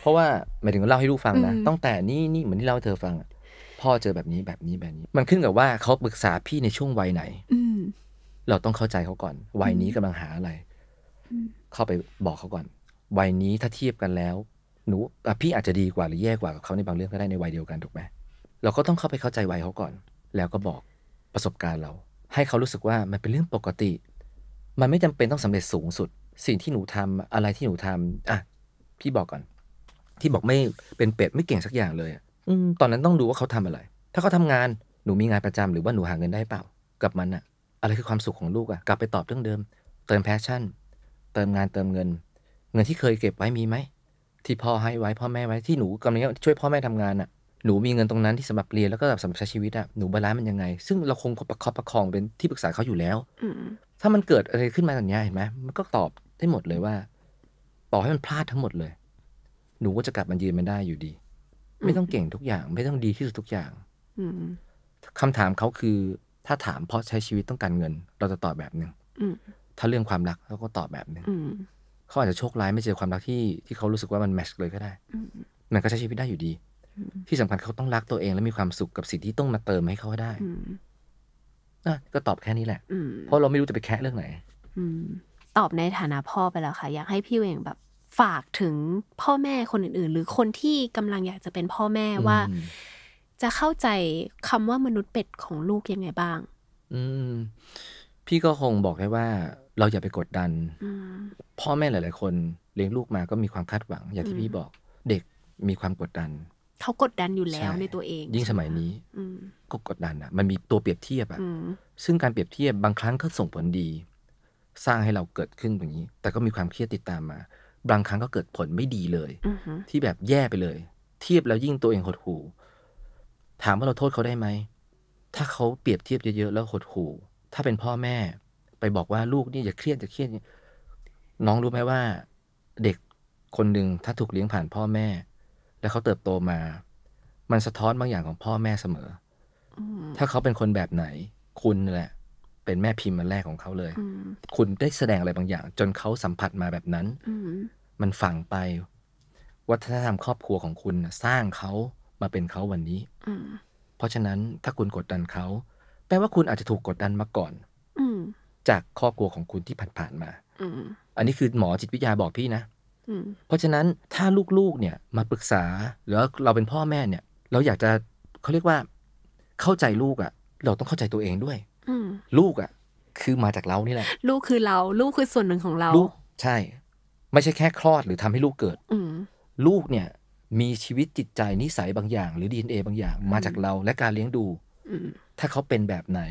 เพราะว่าหมายถึงเล่าให้ลูกฟังนะตั้งแต่นี่นี่เหมือนที่เล่าให้เธอฟังพ่อเจอแบบนี้แบบนี้แบบนี้ มันขึ้นกับว่าเขาปรึกษาพี่ในช่วงวัยไหนเราต้องเข้าใจเขาก่อนวัยนี้กำลังหาอะไรเข้าไปบอกเขาก่อน วัยนี้ถ้าเทียบกันแล้ว หนูพี่อาจจะดีกว่าหรือแย่กว่ากับเขาในบางเรื่องก็ได้ในวัยเดียวกันถูกไหมเราก็ต้องเข้าไปเข้าใจไวเขาก่อน แล้วก็บอกประสบการณ์เรา ให้เขารู้สึกว่ามันเป็นเรื่องปกติ มันไม่จำเป็นต้องสำเร็จสูงสุด สิ่งที่หนูทำอะไรที่หนูทำ อ่ะ พี่บอกก่อน ที่บอกไม่เป็นเป็ดไม่เก่งสักอย่างเลยอืตอนนั้นต้องดูว่าเขาทำอะไร ถ้าเขาทางานหนูมีงานประจำ หรือว่าหนูหาเงินได้เปล่ากับมันอะอะไรคือความสุขของลูกอะกลับไปตอบเรื่องเดิม เติมแพชชั่น เติมงานเติมเงิน เงินที่เคยเก็บไว้มีไหมที่พ่อให้ไว้พ่อแม่ไว้ที่หนูกำลังช่วยพ่อแม่ทำงานอะหนูมีเงินตรงนั้นที่สำหรับเรียนแล้วก็สำหรับใช้ชีวิตอะหนูบาลานซ์มันยังไง ซึ่งเราคงประคับประคองเป็นที่ปรึกษาเขาอยู่แล้ว ถ้ามันเกิดอะไรขึ้นมาอย่านี้เห็นไหมมันก็ตอบได้หมดเลยว่าต่อให้มันพลาดทั้งหมดเลย หนูก็จะกลับมายืนมันได้อยู่ดี ไม่ต้องเก่งทุกอย่าง ไม่ต้องดีที่สุดทุกอย่างคำถามเขาคือถ้าถามเพราะใช้ชีวิตต้องการเงิน เราจะตอบแบบหนึ่งถ้าเรื่องความรักเราก็ตอบแบบหนึ่งเขาอาจจะโชคร้ายไม่เจอความรักที่ที่เขารู้สึกว่ามันแมชเลยก็ได้มันก็ใช้ชีวิตได้อยู่ดีที่สำคัญเขาต้องรักตัวเองและมีความสุขกับสิ่งที่ต้องมาเติมให้เขาได้นะก็ตอบแค่นี้แหละ เพราะเราไม่รู้จะไปแคะเรื่องไหนตอบในฐานะพ่อไปแล้วค่ะ อยากให้พี่เวงแบบฝากถึงพ่อแม่คนอื่นๆ หรือคนที่กำลังอยากจะเป็นพ่อแม่ว่า จะเข้าใจคำว่ามนุษย์เป็ดของลูกยังไงบ้างพี่ก็คงบอกได้ว่า เราอย่าไปกดดันพ่อแม่หลายๆ คน เลี้ยงลูกมาก็มีความคาดหวัง อย่างที่พี่บอก เด็กมีความกดดันเขากดดันอยู่แล้วในตัวเอง ยิ่งสมัยนี้ก็กดดันอ่ะมันมีตัวเปรียบเทียบอ่ะซึ่งการเปรียบเทียบบางครั้งก็ส่งผลดี สร้างให้เราเกิดขึ้นอย่างนี้ แต่ก็มีความเครียดติดตามมา บางครั้งก็เกิดผลไม่ดีเลยที่แบบแย่ไปเลย เทียบแล้วยิ่งตัวเองหดหู่ถามว่าเราโทษเขาได้ไหม ถ้าเขาเปรียบเทียบเยอะๆแล้วหดหู่ถ้าเป็นพ่อแม่ ไปบอกว่าลูกนี่อย่าเครียดอย่าเครียดน้องรู้ไหมว่า เด็กคนหนึ่งถ้าถูกเลี้ยงผ่านพ่อแม่และเขาเติบโตมา มันสะท้อนบางอย่างของพ่อแม่เสมอ ถ้าเขาเป็นคนแบบไหน คุณแหละ เป็นแม่พิมพ์มาแรกของเขาเลย คุณได้แสดงอะไรบางอย่าง จนเขาสัมผัสมาแบบนั้น มันฝังไป วัฒนธรรมครอบครัวของคุณสร้างเขามาเป็นเขาวันนี้เพราะฉะนั้นถ้าคุณกดดันเขาแปลว่าคุณอาจจะถูกกดดันมาก่อนจากครอบครัวของคุณที่ผ่านๆมาอันนี้คือหมอจิตวิทยาบอกพี่นะเพราะฉะนั้นถ้าลูกๆเนี่ยมาปรึกษาหรือเราเป็นพ่อแม่เนี่ย เราอยากจะเขาเรียกว่า เข้าใจลูกอะ่ะ เราต้องเข้าใจตัวเองด้วยลูกอะ่ะ คือมาจากเรานี่แหละลูกคือเราลูกคือส่วนหนึ่งของเรา ลูกใช่ ไม่ใช่แค่คลอดหรือทำให้ลูกเกิดลูกเนี่ยมีชีวิตจิตใจนิสัยบางอย่าง หรือดีเอบางอย่างมาจากเราและการเลี้ยงดูถ้าเขาเป็นแบบไหน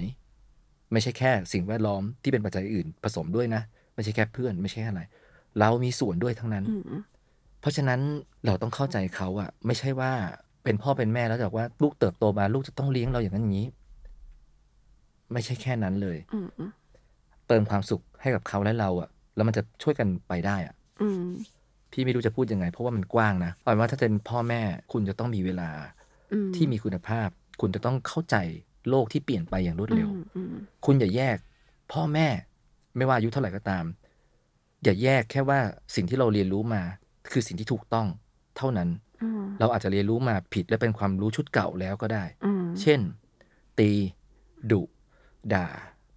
ไม่ใช่แค่สิ่งแวดล้อมที่เป็นปัจจัยอื่นผสมด้วยนะไม่ใช่แค่เพื่อนไม่ใช่แค่อะไรเรามีส่วนด้วยทั้งนั้น เพราะฉะนั้นเราต้องเข้าใจเขาอะไม่ใช่ว่า เป็นพ่อเป็นแม่แล้วจะบอกว่า ลูกเติบโตมาลูกจะต้องเลี้ยงเราอย่างนั้นอย่างนี้ ไม่ใช่แค่นั้นเลยเติมความสุขให้กับเขาและเราอะแล้วมันจะช่วยกันไปได้อะพี่ไม่รู้จะพูดยังไงเพราะว่ามันกว้างนะหมาว่าถ้าเป็นพ่อแม่คุณจะต้องมีเวลาที่มีคุณภาพ คุณจะต้องเข้าใจโลกที่เปลี่ยนไปอย่างรวดเร็วคุณอย่าแยก พ่อแม่ ไม่ว่าอายุเท่าไหร่ก็ตามอย่าแยกแค่ว่าสิ่งที่เราเรียนรู้มาคือสิ่งที่ถูกต้องเท่านั้น เราอาจจะเรียนรู้มาผิดและเป็นความรู้ชุดเก่าแล้วก็ได้ เช่น ตีดุด่า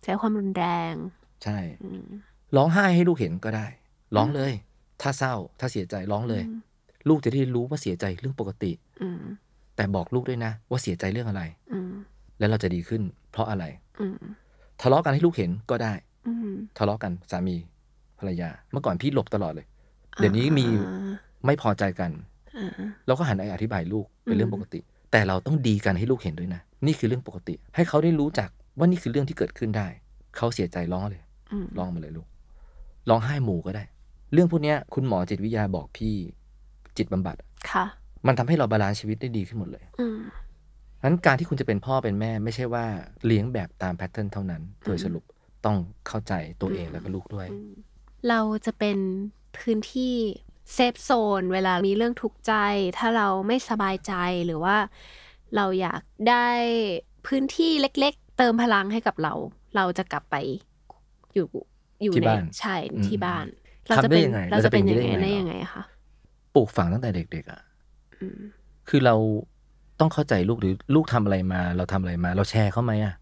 ใช้ความรุนแรง ใช่ร้องไห้ให้ลูกเห็นก็ได้ ร้องเลย ถ้าเศร้า ถ้าเสียใจร้องเลย ลูกจะได้รู้ว่าเสียใจเรื่องปกติแต่บอกลูกด้วยนะ ว่าเสียใจเรื่องอะไรแล้วเราจะดีขึ้น เพราะอะไรทะเลาะกันให้ลูกเห็นก็ได้ทะเลาะกันสามีภรรยาเมื่อก่อนพี่หลบตลอดเลย เดี๋ยวนี้มีไม่พอใจกันเราก็หันไปอธิบายลูก เป็นเรื่องปกติ แต่เราต้องดีกันให้ลูกเห็นด้วยนะ นี่คือเรื่องปกติ ให้เขาได้รู้จักว่านี่คือเรื่องที่เกิดขึ้นได้ เขาเสียใจร้องเลย ร้องมาเลยลูก ร้องไห้หมู่ก็ได้ เรื่องพวกนี้คุณหมอจิตวิทยาบอกพี่จิตบำบัดค่ะมันทำให้เราบาลานซ์ชีวิตได้ดีขึ้นหมดเลยนั้นการที่คุณจะเป็นพ่อเป็นแม่ ไม่ใช่ว่าเลี้ยงแบบตามแพทเทิร์นเท่านั้น โดยสรุปต้องเข้าใจตัวเองแล้วก็ลูกด้วยเราจะเป็นพื้นที่เซฟโซนเวลา มีเรื่องทุกข์ใจ ถ้าเราไม่สบายใจหรือว่า เราอยากได้พื้นที่เล็ก ๆ เติมพลังให้กับเรา เราจะกลับไปอยู่อยู่ในใช่ที่บ้าน เราจะเป็นเราจะเป็นยังไงได้ยังไงคะปลูกฝังตั้งแต่เด็ก ๆ อ่ะคือเราต้องเข้าใจลูกหรือลูกทำอะไรมา เราทำอะไรมา เราแชร์เขาไหมอ่ะ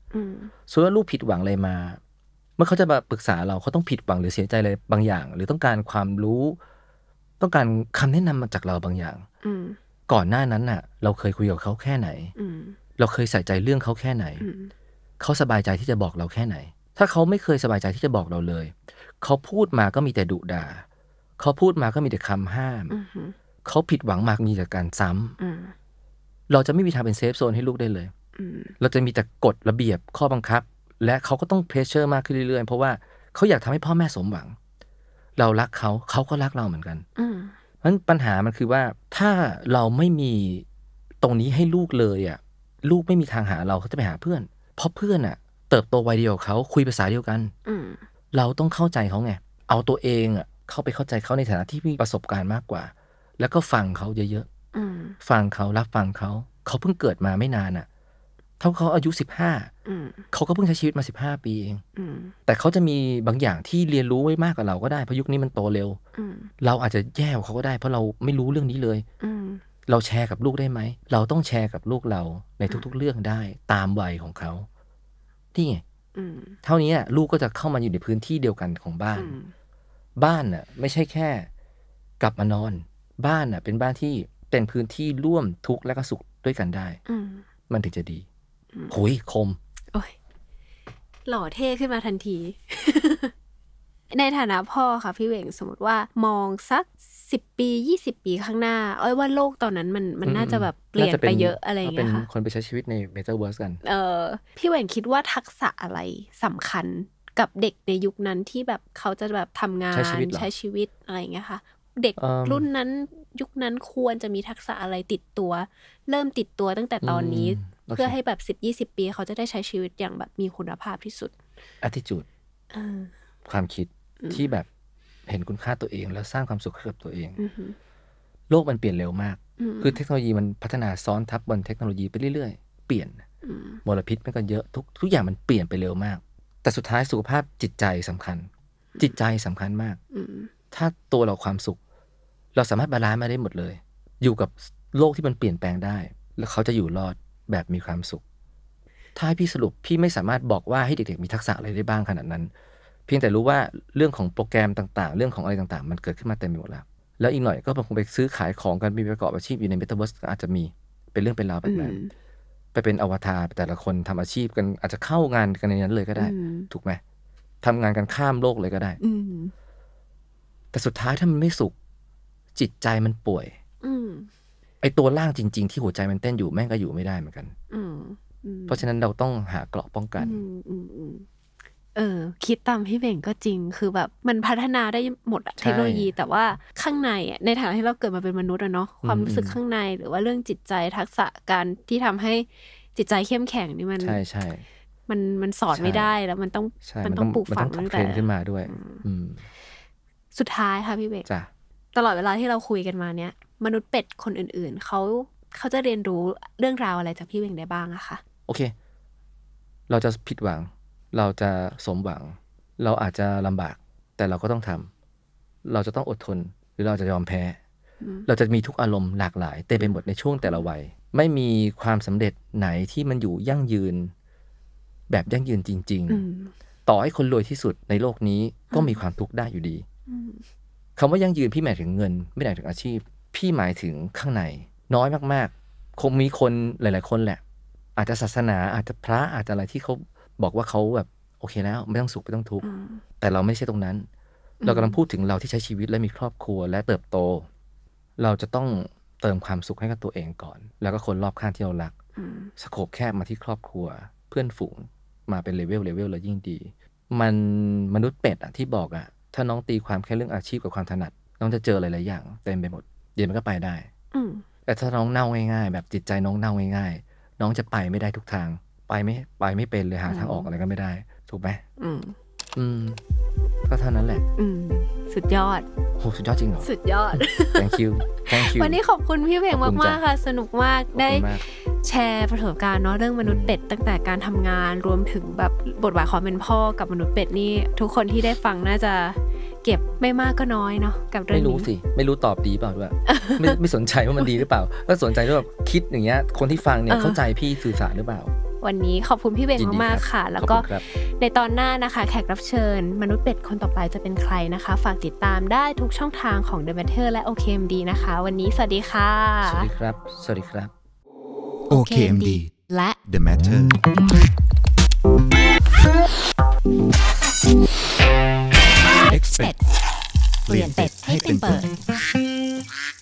ส่วนว่าลูกผิดหวังอะไรมาเมื่อเขาจะมาปรึกษาเราเขาต้องผิดหวังหรือเสียใจอะไรบางอย่าง หรือต้องการความรู้ ต้องการคำแนะนำมาจากเราบางอย่างอก่อนหน้านั้นน่ะ เราเคยคุยกับเขาแค่ไหนเราเคยใส่ใจเรื่องเขาแค่ไหน เขาสบายใจที่จะบอกเราแค่ไหน ถ้าเขาไม่เคยสบายใจที่จะบอกเราเลย เขาพูดมาก็มีแต่ดุด่า เขาพูดมาก็มีแต่คำห้ามเขาผิดหวังมากมีแต่การซ้ำเราจะไม่มีทางเป็นเซฟโซนให้ลูกได้เลยเราจะมีแต่กฎระเบียบข้อบังคับและเขาก็ต้องเพรสเชอร์มากขึ้นเรื่อยๆ เพราะว่าเขาอยากทำให้พ่อแม่สมหวัง เรารักเขา เขาก็รักเราเหมือนกันเพราะปัญหามันคือว่า ถ้าเราไม่มีตรงนี้ให้ลูกเลย อ่ะ ลูกไม่มีทางหาเราเขาจะไปหาเพื่อน เพราะเพื่อนอ่ะ เติบโตวัยเดียวกับเขาคุยภาษาเดียวกันเราต้องเข้าใจเขาไง เอาตัวเองอ่ะ เข้าไปเข้าใจเขาในฐานะที่มีประสบการณ์มากกว่า แล้วก็ฟังเขาเยอะๆฟังเขารับฟังเขาเขาเพิ่งเกิดมาไม่นานอ่ะเท่าเขาอายุสิบห้า เขาก็เพิ่งใช้ชีวิตมาสิบห้าปีเองแต่เขาจะมีบางอย่างที่เรียนรู้ไว้มากกว่าเราก็ได้ เพราะยุคนี้มันโตเร็ว เราอาจจะแย่กว่าเขาก็ได้ เพราะเราไม่รู้เรื่องนี้เลย เราแชร์กับลูกได้ไหม เราต้องแชร์กับลูกเราในทุกๆ เรื่องได้ ตามวัยของเขา ที่ไง เท่านี้ลูกก็จะเข้ามาอยู่ในพื้นที่เดียวกันของบ้าน บ้านน่ะ ไม่ใช่แค่ กลับมานอน บ้านน่ะ เป็นบ้านที่เป็นพื้นที่ร่วมทุกข์และก็สุขด้วยกันได้มันถึงจะดีหุยคม โอ้ยหล่อเท่ขึ้นมาทันที ในฐานะพ่อค่ะพี่เวงสมมติว่า มองสักสิบปียี่สิบปีข้างหน้า เอ้ยว่าโลกตอนนั้นมันมันน่าจะแบบเปลี่ยนไปเยอะอะไรเงี้ยค่ะคนไปใช้ชีวิตในเมตาเวิร์สกัน เออพี่เวงคิดว่าทักษะอะไรสำคัญกับเด็กในยุคนั้นที่แบบเขาจะแบบทำงานใช้ชีวิตใช้ชีวิตอะไรเงี้ยค่ะ เด็กรุ่นนั้นยุคนั้นควรจะมีทักษะอะไรติดตัว เริ่มติดตัวตั้งแต่ตอนนี้เพื่อให้แบบสิบยี่สิบปี เขาจะได้ใช้ชีวิตอย่างแบบมีคุณภาพที่สุด attitude ความคิดที่แบบเห็นคุณค่าตัวเอง แล้วสร้างความสุขให้กับตัวเอง โลกมันเปลี่ยนเร็วมาก คือเทคโนโลยีมันพัฒนาซ้อนทับบนเทคโนโลยีไปเรื่อย ๆ เปลี่ยน มลพิษมันก็เยอะทุกทุกอย่างมันเปลี่ยนไปเร็วมาก แต่สุดท้ายสุขภาพจิตใจสำคัญ จิตใจสำคัญมากถ้าตัวเราความสุข เราสามารถบาลานซ์มาได้หมดเลย อยู่กับโลกที่มันเปลี่ยนแปลงได้ แล้วเขาจะอยู่รอดแบบมีความสุข ถ้าพี่สรุป พี่ไม่สามารถบอกว่าให้เด็กๆมีทักษะอะไรได้บ้างขนาดนั้น เพียงแต่รู้ว่าเรื่องของโปรแกรมต่าง ๆ เรื่องของอะไรต่างๆ มันเกิดขึ้นมาเต็มไปหมดแล้ว แล้วอีกหน่อยก็คงไปซื้อขายของกันมีประกอบอาชีพอยู่ในเมตาเวิร์สอาจจะมี เป็นเรื่องเป็นราวแบบนั้นไปเป็นอวตารแต่ละคนทำอาชีพกันอาจจะเข้างานกันในนั้นเลยก็ได้ ถูกไหมทำงานกันข้ามโลกเลยก็ได้ อืแต่สุดท้ายถ้ามันไม่สุขจิตใจมันป่วยไอตัวล่างจริงๆ ที่หัวใจมันเต้นอยู่แม่งก็อยู่ไม่ได้เหมือนกัน เพราะฉะนั้นเราต้องหาเกราะป้องกัน เออ คิดตามพี่เบ่งก็จริงคือแบบ มันพัฒนาได้หมดเทคโนโลยี แต่ว่าข้างในในฐานะที่เราเกิดมาเป็นมนุษย์อะเนาะความรู้สึกข้างในหรือว่าเรื่องจิตใจทักษะการที่ทำให้จิตใจเข้มแข็งนี่มันใช่ใช่มันมันสอนไม่ได้แล้วมันต้องมันต้องปลูกฝังตั้งแต่ขึ้นมาด้วย อืสุดท้ายค่ะพี่เบกจ้ะตลอดเวลาที่เราคุยกันมาเนี่ย มนุษย์เป็ดคนอื่นๆเขาเขาจะเรียนรู้เรื่องราวอะไรจากพี่เวงได้บ้างอะคะโอเค เราจะผิดหวัง เราจะสมหวัง เราอาจจะลำบากแต่เราก็ต้องทำ เราจะต้องอดทน หรือเราจะยอมแพ้ เราจะมีทุกอารมณ์หลากหลายเต็มไปหมดในช่วงแต่ละวัยไม่มีความสำเร็จไหนที่มันอยู่ยั่งยืน แบบยั่งยืนจริงๆ ต่อให้คนรวยที่สุดในโลกนี้ก็มีความทุกข์ได้อยู่ดีคำว่ายั่งยืนพี่หมายถึงเงินไม่หมายถึงอาชีพ พี่หมายถึงข้างใน น้อยมากๆ คงมีคนหลาย ๆ คนแหละ อาจจะศาสนาอาจจะพระอาจจะอะไรที่เขาบอกว่าเขาแบบโอเคแล้วไม่ต้องสุขไม่ต้องทุกข์แต่เราไม่ใช่ตรงนั้น เรากำลังพูดถึงเราที่ใช้ชีวิตและมีครอบครัวและเติบโต เราจะต้องเติมความสุขให้กับตัวเองก่อน แล้วก็คนรอบข้างที่เรารักสโคบแคบมาที่ครอบครัว เพื่อนฝูงมาเป็นเลเวลเลเวลแล้วยิ่งดี มันมนุษย์เป็ดอะที่บอกอะถ้าน้องตีความแค่เรื่องอาชีพกับความถนัด น้องจะเจอหลายๆอย่างเต็มไปหมดเดี๋ยวมันก็ไปได้แต่ถ้าน้องเน่าง่าย ๆ แบบจิตใจน้องเน่าง่าย ๆ น้องจะไปไม่ได้ทุกทาง ไปไม่ ไปไม่เป็นเลยหาทางออกอะไรก็ไม่ได้ ถูกไหมอืมก็เท่านั้นแหละ อืสุดยอด โหสุดยอดจริงเหรอสุดยอด thank you thank you วันนี้ขอบคุณพี่เพลงมากมากค่ะ สนุกมาก ได้ แชร์ประสบการณ์เนาะเรื่องมนุษย์เป็ดตั้งแต่การทำงานรวมถึงแบบบทบาทความเป็นพ่อ กับมนุษย์เป็ดนี่ทุกคนที่ได้ฟังน่าจะเก็บไม่มากก็น้อยเนาะกับเรื่องนี้ไม่รู้สิไม่รู้ตอบดีเปล่าด้วยไม่ไม่สนใจว่ามันดีหรือเปล่าก็สนใจว่าแบบคิดอย่างเงี้ยคนที่ฟังเนี่ยเข้าใจพี่สื่อสารหรือเปล่าวันนี้ขอบคุณพี่เบงมากๆค่ะแล้วก็ในตอนหน้านะคะแขกรับเชิญมนุษย์เป็ดคนต่อไปจะเป็นใครนะคะฝากติดตามได้ทุกช่องทางของ The Matter และ OKMD นะคะ วันนี้สวัสดีค่ะ สวัสดีครับ สวัสดีครับ OKMD และ The Matter Expect เปลี่ยนเป็ดให้เป็นเปิด